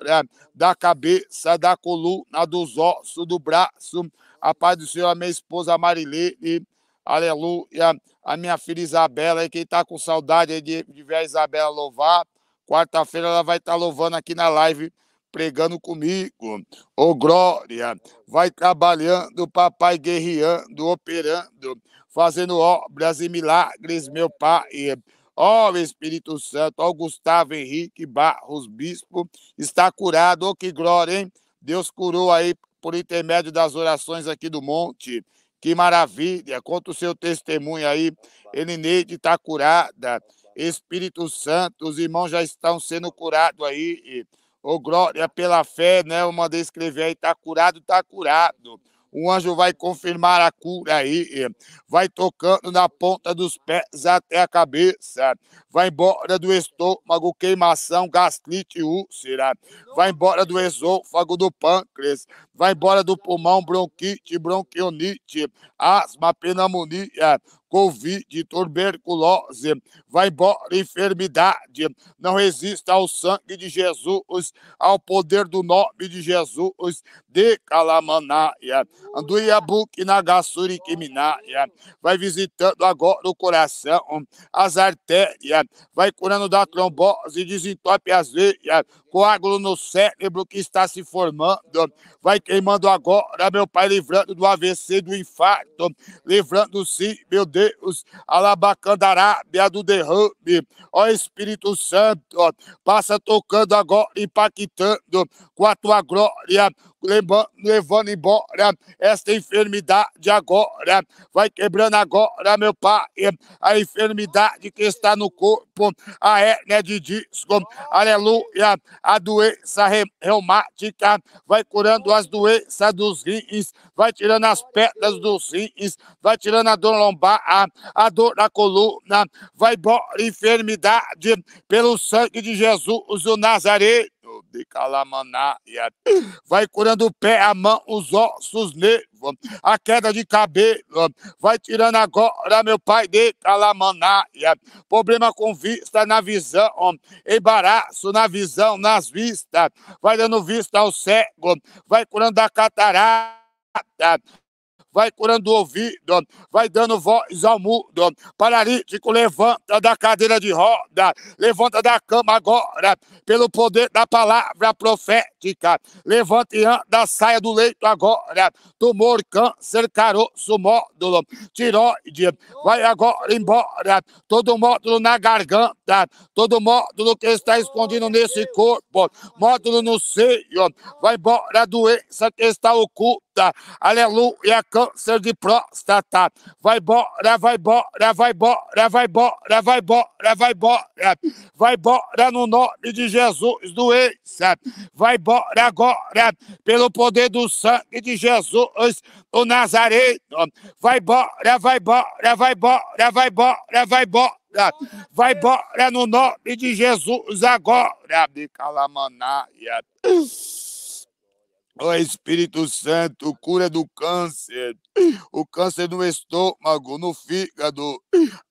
da cabeça, da coluna, dos ossos, do braço, a paz do Senhor, a minha esposa Marilê, e, aleluia, a minha filha Isabela, e quem está com saudade de, de ver a Isabela louvar, quarta-feira ela vai estar tá louvando aqui na live, pregando comigo. Ô oh, glória, vai trabalhando, papai, guerreando, operando, fazendo obras e milagres, meu pai. Ó oh, Espírito Santo, ó oh, Gustavo Henrique Barros, bispo, está curado, ô oh, que glória, hein? Deus curou aí por intermédio das orações aqui do monte. Que maravilha! Conta o seu testemunho aí. Elineide está curada. Espírito Santo, os irmãos já estão sendo curados aí. Ô, oh, glória pela fé, né? Eu mandei escrever aí, está curado, está curado. O anjo vai confirmar a cura aí, vai tocando na ponta dos pés até a cabeça, vai embora do estômago, queimação, gastrite, úlcera, vai embora do esôfago, do pâncreas, vai embora do pulmão, bronquite, bronquionite, asma, pneumonia, Covid, tuberculose, vai embora enfermidade, não resista ao sangue de Jesus, ao poder do nome de Jesus, de Calamanaia, Anduiabuque, Nagassuri, Kiminaia, vai visitando agora o coração, as artérias, vai curando da trombose, desentope as veias, coágulo no cérebro que está se formando. Vai queimando agora, meu Pai, livrando do AVC, do infarto, livrando-se, meu Deus, alabacandarábia do derrame. Ó Espírito Santo, passa tocando agora, impactando com a tua glória levando embora esta enfermidade agora. Vai quebrando agora, meu Pai, a enfermidade que está no corpo, a hérnia de disco, aleluia, a doença reumática, vai curando as doenças dos rins, vai tirando as pedras dos rins, vai tirando a dor lombar, a, a dor da coluna, vai embora enfermidade pelo sangue de Jesus, o Nazareno de calamaná. Vai curando o pé, a mão, os ossos, nervo, a queda de cabelo. Vai tirando agora, meu pai, de calamaná. Problema com vista na visão, embaraço na visão, nas vistas. Vai dando vista ao cego, vai curando a catarata vai curando o ouvido, vai dando voz ao mudo. Paralítico, levanta da cadeira de roda, levanta da cama agora, pelo poder da palavra profética. Levanta e anda, saia do leito agora. Tumor, câncer, caroço, módulo, tiroide, vai agora embora. Todo módulo na garganta, todo módulo que está escondido nesse corpo, módulo no seio, vai embora a doença que está oculta Aleluia, câncer de próstata. Vai embora, vai embora, vai embora, vai embora, vai embora, vai embora. Vai embora no nome de Jesus, doença. Vai embora agora, pelo poder do sangue de Jesus, o Nazareno. Vai embora, vai embora, vai embora, vai embora, vai embora. Vai embora no nome de Jesus agora. De Calamanaia. Ó oh, Espírito Santo, cura do câncer, o câncer no estômago, no fígado,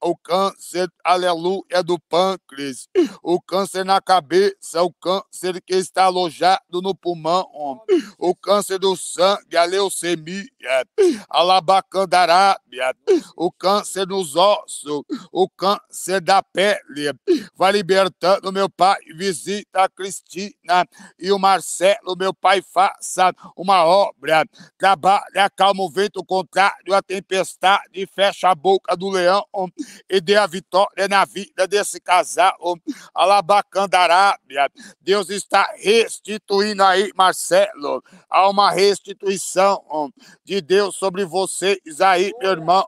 o câncer, aleluia, do pâncreas, o câncer na cabeça, o câncer que está alojado no pulmão, o câncer do sangue, a leucemia, a labacandarábia, o câncer nos ossos, o câncer da pele. Vai libertando, meu pai, visita a Cristina e o Marcelo, meu pai, faça uma obra. Trabalha, calma o vento contrário, a tempestade, fecha a boca do leão e dê a vitória na vida desse casal. Alabacandarábia, Deus está restituindo aí, Marcelo, há uma restituição de Deus sobre vocês aí, meu irmão.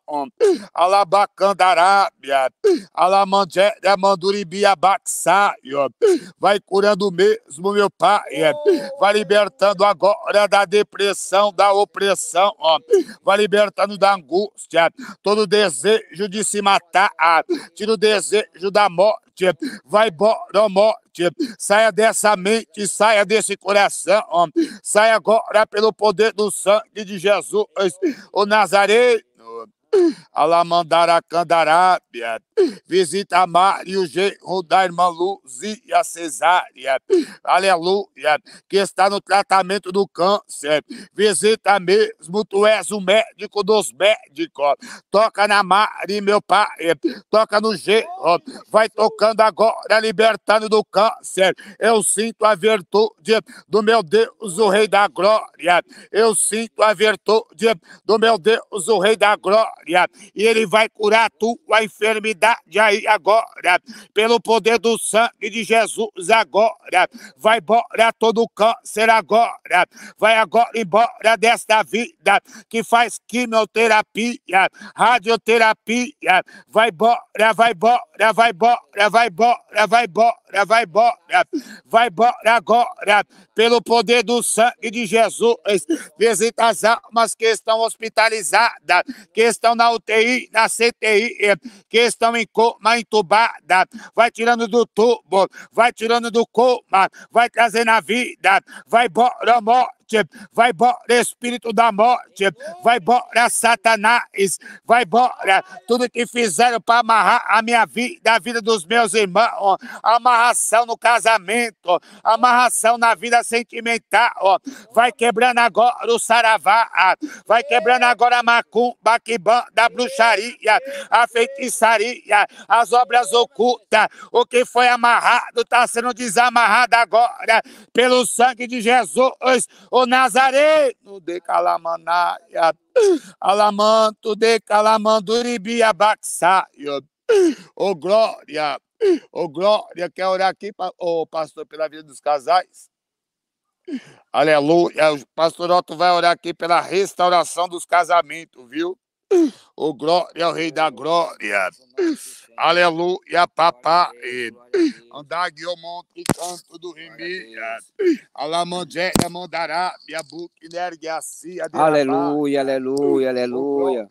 Alabacandarábia, Alamandéria, Manduribia, Baxaio, vai curando mesmo, meu pai, vai libertando agora hora da depressão, da opressão, ó. Vai libertando da angústia, todo desejo de se matar, ó. tira o desejo da morte vai embora, morte, saia dessa mente, saia desse coração, ó. saia agora pelo poder do sangue de Jesus, o Nazareno Alamandaracandarabiat, visita a Mário G. da irmã Luzia Cesária, aleluia, que está no tratamento do câncer, visita mesmo, tu és o médico dos médicos, toca na Mari, meu pai, toca no G, vai tocando agora, libertando do câncer, eu sinto a virtude do meu Deus, o Rei da Glória, eu sinto a virtude do meu Deus, o Rei da Glória, glória, e ele vai curar a tua enfermidade aí agora, pelo poder do sangue de Jesus agora, vai embora todo câncer agora, vai agora embora desta vida que faz quimioterapia, radioterapia, vai embora, vai embora, vai embora, vai embora, vai embora embora, vai embora, vai embora agora, pelo poder do sangue de Jesus. Visita as almas que estão hospitalizadas, que estão na UTI, na CTI, que estão em coma, entubada. Vai tirando do tubo, vai tirando do coma, vai trazendo a vida, vai embora, amor morte, vai embora espírito da morte, vai embora Satanás, vai embora tudo que fizeram para amarrar a minha vida, a vida dos meus irmãos, amarração no casamento, amarração na vida sentimental, vai quebrando agora o saravá, vai quebrando agora a macumba, da bruxaria, a feitiçaria, as obras ocultas, o que foi amarrado está sendo desamarrado agora pelo sangue de Jesus Ô Nazareno de Calamanaia, Alamanto de Calamanduribia Abaxaia. Ô Glória, ô Glória, quer orar aqui, ô pastor, pela vida dos casais? Aleluia. O pastor Otto vai orar aqui pela restauração dos casamentos, viu? O glória ao Rei da Glória. Aleluia, papai. Andague o monte canto do Rimia. Alamandéia mandará, minha buque assim. Aleluia, aleluia, aleluia.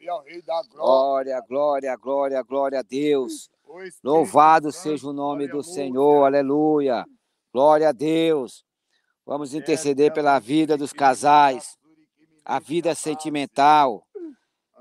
Glória, glória, glória, glória a Deus. Louvado seja o nome do Senhor, aleluia. Glória a Deus. Vamos interceder pela vida dos casais, a vida sentimental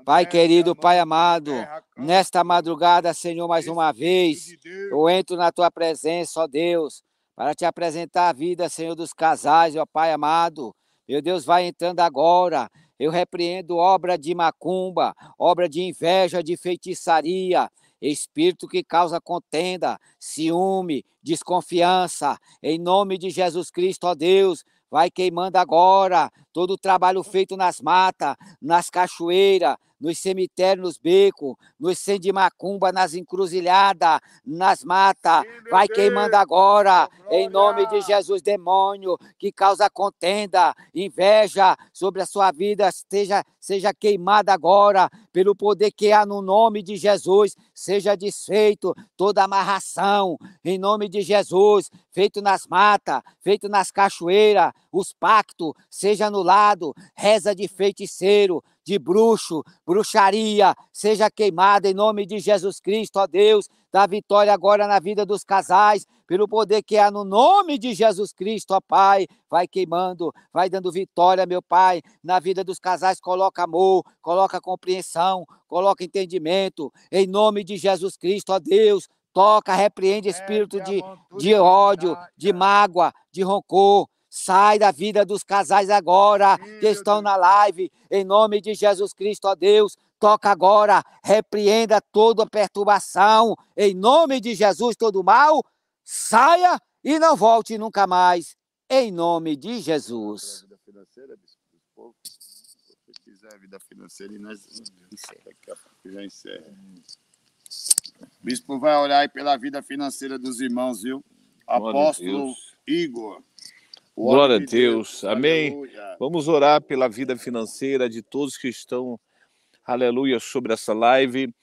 Pai querido, Pai amado, nesta madrugada, Senhor, mais uma vez, eu entro na tua presença, ó Deus, para te apresentar a vida, Senhor, dos casais, ó Pai amado. Meu Deus, vai entrando agora. Eu repreendo obra de macumba, obra de inveja, de feitiçaria, espírito que causa contenda, ciúme, desconfiança. Em nome de Jesus Cristo, ó Deus, vai queimando agora todo o trabalho feito nas matas, nas cachoeiras, nos cemitérios, nos becos, nos centros de macumba, nas encruzilhadas, nas matas. Vai queimando agora, oh, em nome de Jesus, demônio que causa contenda, inveja sobre a sua vida, esteja seja queimada agora pelo poder que há no nome de Jesus, seja desfeito toda amarração em nome de Jesus, feito nas matas, feito nas cachoeiras, os pactos, seja anulado, reza de feiticeiro, de bruxo, bruxaria, seja queimada em nome de Jesus Cristo, ó Deus, da vitória agora na vida dos casais, pelo poder que há no nome de Jesus Cristo, ó Pai. Vai queimando, vai dando vitória, meu Pai, na vida dos casais. Coloca amor, coloca compreensão, coloca entendimento, em nome de Jesus Cristo, ó Deus. Toca, repreende é, espírito de, de ódio, de mágoa, de rancor, Sai da vida dos casais agora que estão na live, em nome de Jesus Cristo, ó Deus toca agora, repreenda toda perturbação, em nome de Jesus, todo mal, saia e não volte nunca mais, em nome de Jesus. Se quiser a vida financeira, e nós já Bispo vai orar pela vida financeira dos irmãos, viu? Apóstolo Igor. Glória a Deus. Deus. Amém. Aleluia. Vamos orar pela vida financeira de todos que estão aleluia, sobre essa live.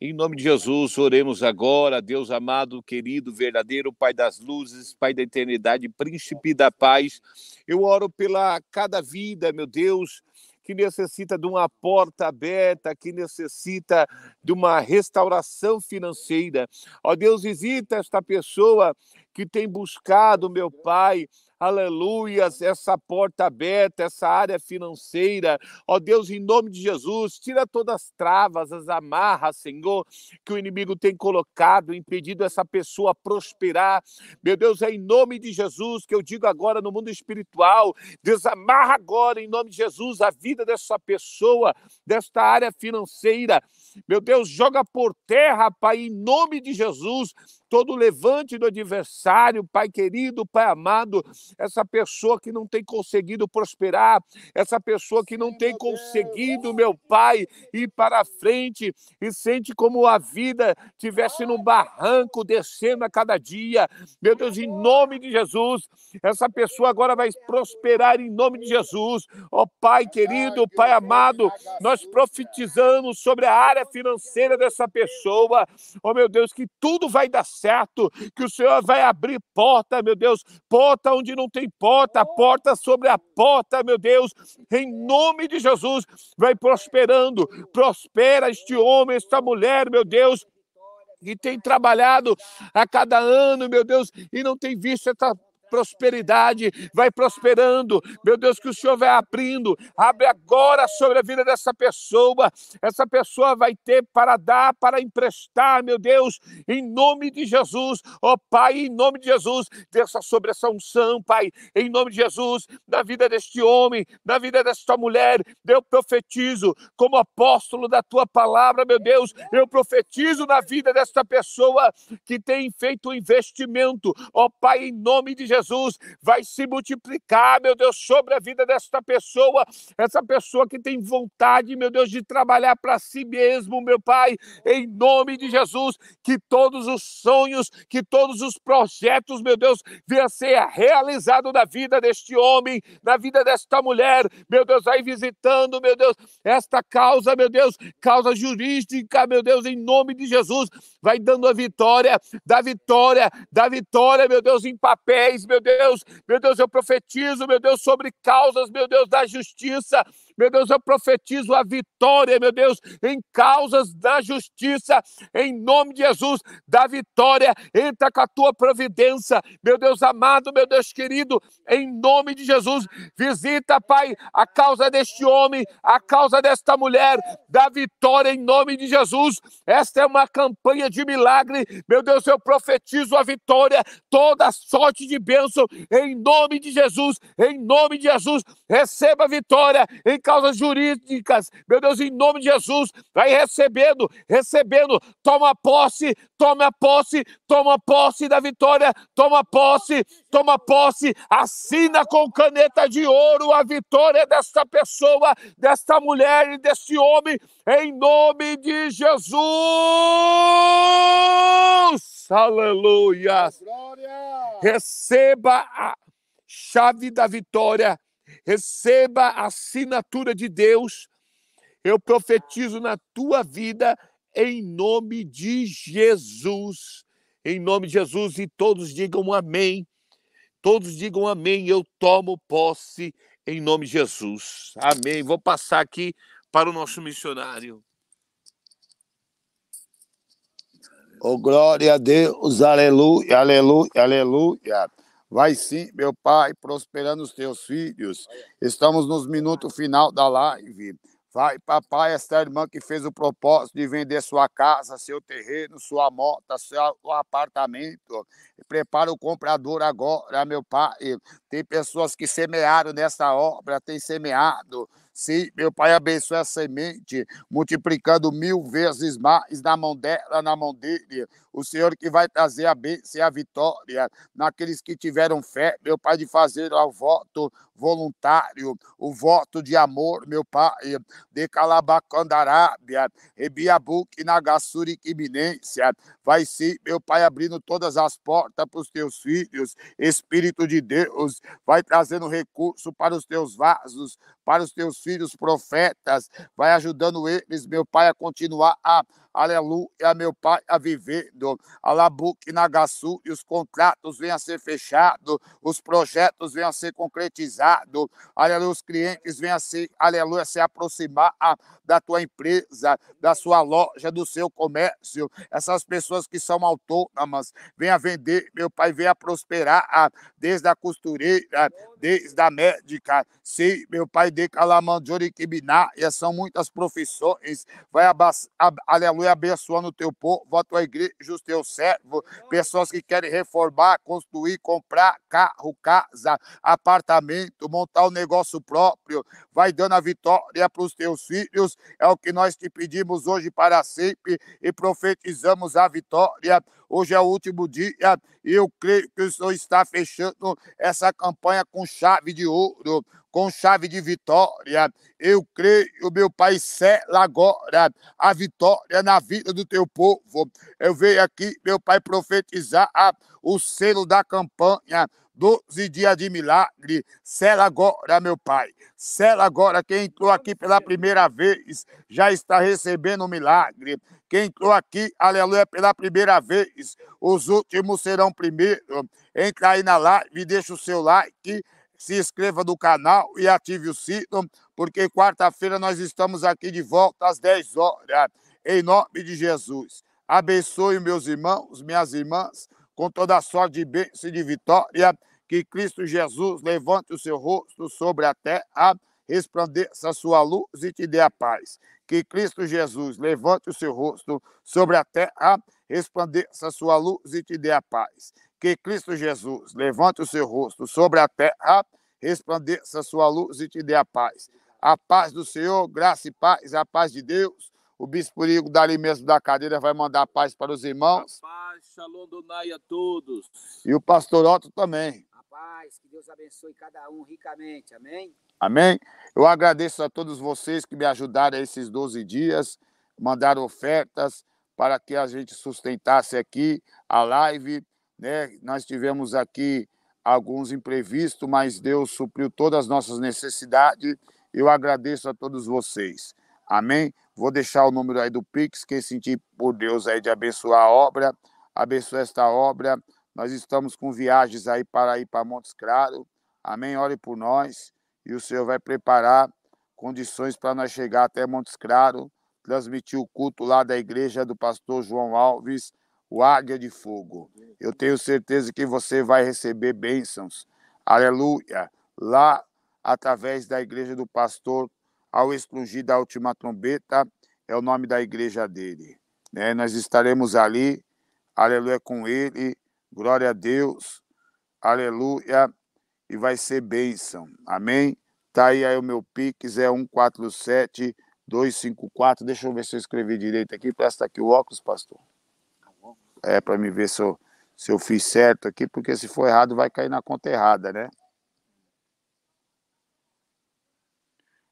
Em nome de Jesus, oremos agora, Deus amado, querido, verdadeiro, Pai das luzes, Pai da eternidade, Príncipe da paz. Eu oro pela cada vida, meu Deus, que necessita de uma porta aberta, que necessita de uma restauração financeira. Ó Deus, visita esta pessoa que tem buscado, meu Pai, aleluias, essa porta aberta, essa área financeira. Ó Deus, em nome de Jesus, tira todas as travas, as amarras, Senhor, que o inimigo tem colocado, impedido essa pessoa prosperar. Meu Deus, é em nome de Jesus que eu digo agora no mundo espiritual, desamarra agora, em nome de Jesus, a vida dessa pessoa, desta área financeira. Meu Deus, joga por terra, Pai, em nome de Jesus, todo levante do adversário, Pai querido, Pai amado, essa pessoa que não tem conseguido prosperar, essa pessoa que não tem conseguido, meu Pai, ir para frente e sente como a vida tivesse no barranco descendo a cada dia. Meu Deus, em nome de Jesus, essa pessoa agora vai prosperar em nome de Jesus. Ó oh, Pai querido, Pai amado, nós assim, profetizamos sobre a área financeira dessa pessoa. Ó oh, meu Deus, que tudo vai dar certo, que o Senhor vai abrir porta, meu Deus, porta onde não tem porta, porta sobre a porta, meu Deus, em nome de Jesus, vai prosperando, prospera este homem, esta mulher, meu Deus, e tem trabalhado a cada ano, meu Deus, e não tem visto essa prosperidade, vai prosperando. Meu Deus, que o Senhor vai abrindo. Abre agora sobre a vida dessa pessoa. Essa pessoa vai ter para dar, para emprestar, meu Deus, em nome de Jesus. Ó oh, Pai, em nome de Jesus, desça sobre essa unção, Pai, em nome de Jesus, na vida deste homem, na vida desta mulher. Eu profetizo como apóstolo da tua palavra, meu Deus. Eu profetizo na vida desta pessoa que tem feito um investimento. Ó oh, Pai, em nome de Jesus Jesus vai se multiplicar, meu Deus, sobre a vida desta pessoa, essa pessoa que tem vontade, meu Deus, de trabalhar para si mesmo, meu Pai, em nome de Jesus, que todos os sonhos, que todos os projetos, meu Deus, venham ser realizados na vida deste homem, na vida desta mulher, meu Deus, vai visitando, meu Deus, esta causa, meu Deus, causa jurídica, meu Deus, em nome de Jesus, vai dando a vitória, da vitória, da vitória, meu Deus, em papéis, meu Deus, meu Deus, eu profetizo, meu Deus, sobre causas, meu Deus, da justiça, meu Deus, eu profetizo a vitória, meu Deus, em causas da justiça, em nome de Jesus, da vitória. Entra com a tua providência, meu Deus amado, meu Deus querido, em nome de Jesus. Visita, Pai, a causa deste homem, a causa desta mulher, da vitória em nome de Jesus. Esta é uma campanha de milagre, meu Deus, eu profetizo a vitória, toda sorte de bênção, em nome de Jesus, em nome de Jesus. Receba a vitória em causas jurídicas, meu Deus, em nome de Jesus, vai recebendo, recebendo, toma posse, toma posse, toma posse da vitória, toma posse, toma posse, assina com caneta de ouro a vitória desta pessoa, desta mulher e deste homem, em nome de Jesus, aleluia, receba a chave da vitória receba a assinatura de Deus. Eu profetizo na tua vida em nome de Jesus. Em nome de Jesus e todos digam amém. Todos digam amém. Eu tomo posse em nome de Jesus. Amém. Vou passar aqui para o nosso missionário. Oh, glória a Deus, aleluia, aleluia, aleluia. Vai sim, meu Pai, prosperando os teus filhos. Estamos nos minutos final da live. Vai, papai, esta irmã que fez o propósito de vender sua casa, seu terreno, sua moto, seu apartamento. Prepara o comprador agora, meu pai. Tem pessoas que semearam nessa obra, tem semeado se meu Pai abençoe a semente, multiplicando mil vezes mais na mão dela, na mão dele. O Senhor que vai trazer a bênção e a vitória naqueles que tiveram fé, meu Pai, de fazer o voto voluntário, o voto de amor, meu Pai, de Calabacandarábia, Ebiabuque, Nagassuri, iminência Vai sim meu Pai, abrindo todas as portas para os teus filhos, Espírito de Deus, vai trazendo recurso para os teus vasos, para os teus filhos filhos profetas. Vai ajudando eles, meu Pai, a continuar a aleluia, meu Pai, a viver, Alabuque, Nagasu, e os contratos venham a ser fechados, os projetos venham a ser concretizados, aleluia, os clientes venham a ser, aleluia, se aproximar ah, da tua empresa, da sua loja, do seu comércio, essas pessoas que são autônomas, venham a vender, meu Pai, venha prosperar, ah, desde a costureira, desde a médica, sim, meu Pai, de Calamandjori Kibiná, são muitas profissões, vai, aleluia, continue abençoando o teu povo, a tua igreja, os teus servos, pessoas que querem reformar, construir, comprar carro, casa, apartamento, montar um negócio próprio. Vai dando a vitória para os teus filhos. É o que nós te pedimos hoje para sempre e profetizamos a vitória Hoje é o último dia e eu creio que o Senhor está fechando essa campanha com chave de ouro, com chave de vitória. Eu creio, meu Pai, sela agora a vitória na vida do teu povo. Eu venho aqui, meu Pai, profetizar o selo da campanha Doze dias de milagre. Sela agora, meu Pai. Sela agora. Quem entrou aqui pela primeira vez já está recebendo um milagre. Quem entrou aqui, aleluia, pela primeira vez, os últimos serão primeiro. Entra aí na live, deixa o seu like, se inscreva no canal e ative o sino, porque quarta-feira nós estamos aqui de volta às 10 horas, em nome de Jesus. Abençoe meus irmãos, minhas irmãs, com toda a sorte de bênção e de vitória que Cristo Jesus levante o seu rosto sobre a terra, resplandeça a sua luz e te dê a paz. Que Cristo Jesus levante o seu rosto sobre a terra, resplandeça a sua luz e te dê a paz. Que Cristo Jesus levante o seu rosto sobre a terra, resplandeça a sua luz e te dê a paz. A paz do Senhor, graça e paz, a paz de Deus. O bispo Rigo, dali mesmo da cadeira, vai mandar paz para os irmãos. A paz, shalom donai a todos. E o pastor Otto também paz. Que Deus abençoe cada um ricamente. Amém? Amém? Eu agradeço a todos vocês que me ajudaram esses 12 dias, mandaram ofertas para que a gente sustentasse aqui a live. Né? Nós tivemos aqui alguns imprevistos, mas Deus supriu todas as nossas necessidades. Eu agradeço a todos vocês. Amém? Vou deixar o número aí do Pix, quem sentir por Deus aí de abençoar a obra, abençoa esta obra nós estamos com viagens aí para ir para Montes Claros. Amém? Ore por nós e o Senhor vai preparar condições para nós chegar até Montes Claros, transmitir o culto lá da igreja do pastor João Alves, o Águia de Fogo. Eu tenho certeza que você vai receber bênçãos. Aleluia! Lá, através da igreja do pastor, ao explodir da última trombeta, é o nome da igreja dele. Né? Nós estaremos ali, aleluia, com ele Glória a Deus. Aleluia. E vai ser bênção. Amém? Tá aí, aí o meu Pix, é 147 254. Deixa eu ver se eu escrevi direito aqui. Presta aqui o óculos, pastor. É, para me ver se eu, se eu fiz certo aqui, porque se for errado, vai cair na conta errada, né?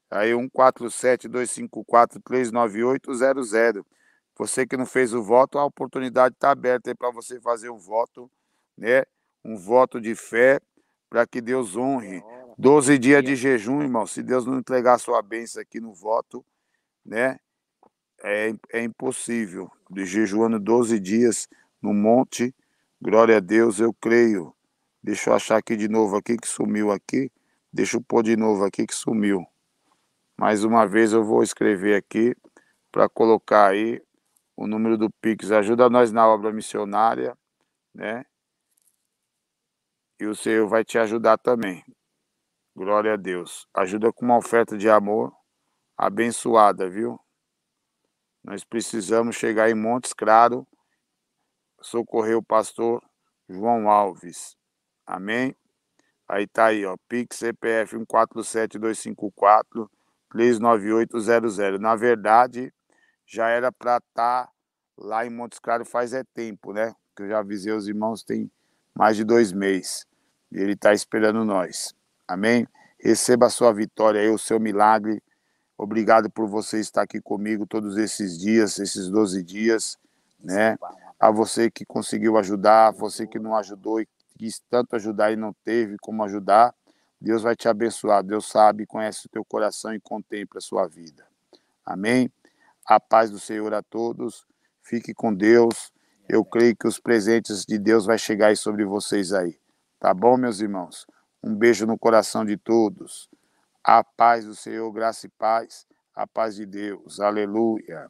Aí 147 254 39800. Você que não fez o voto, a oportunidade está aberta para você fazer um voto, né? Um voto de fé para que Deus honre. Doze dias de jejum, irmão. Se Deus não entregar a sua bênção aqui no voto, né? É, é impossível. De jejuando 12 dias no monte. Glória a Deus, eu creio. Deixa eu achar aqui de novo aqui que sumiu aqui. Deixa eu pôr de novo aqui que sumiu. Mais uma vez eu vou escrever aqui para colocar aí o número do Pix ajuda nós na obra missionária, né? E o Senhor vai te ajudar também. Glória a Deus. Ajuda com uma oferta de amor abençoada, viu? Nós precisamos chegar em Montes Claro, socorrer o pastor João Alves. Amém? Aí tá aí, ó, Pix CPF 147254 39800. Na verdade, já era para estar tá lá em Montes Claros faz é tempo, né? Que eu já avisei os irmãos tem mais de dois meses. E ele está esperando nós. Amém? Receba a sua vitória aí, o seu milagre. Obrigado por você estar aqui comigo todos esses dias, esses 12 dias, né? A você que conseguiu ajudar, a você que não ajudou e quis tanto ajudar e não teve como ajudar, Deus vai te abençoar. Deus sabe, conhece o teu coração e contempla a sua vida. Amém? A paz do Senhor a todos. Fique com Deus. Eu creio que os presentes de Deus vai chegar aí sobre vocês aí. Tá bom, meus irmãos? Um beijo no coração de todos. A paz do Senhor, graça e paz. A paz de Deus. Aleluia.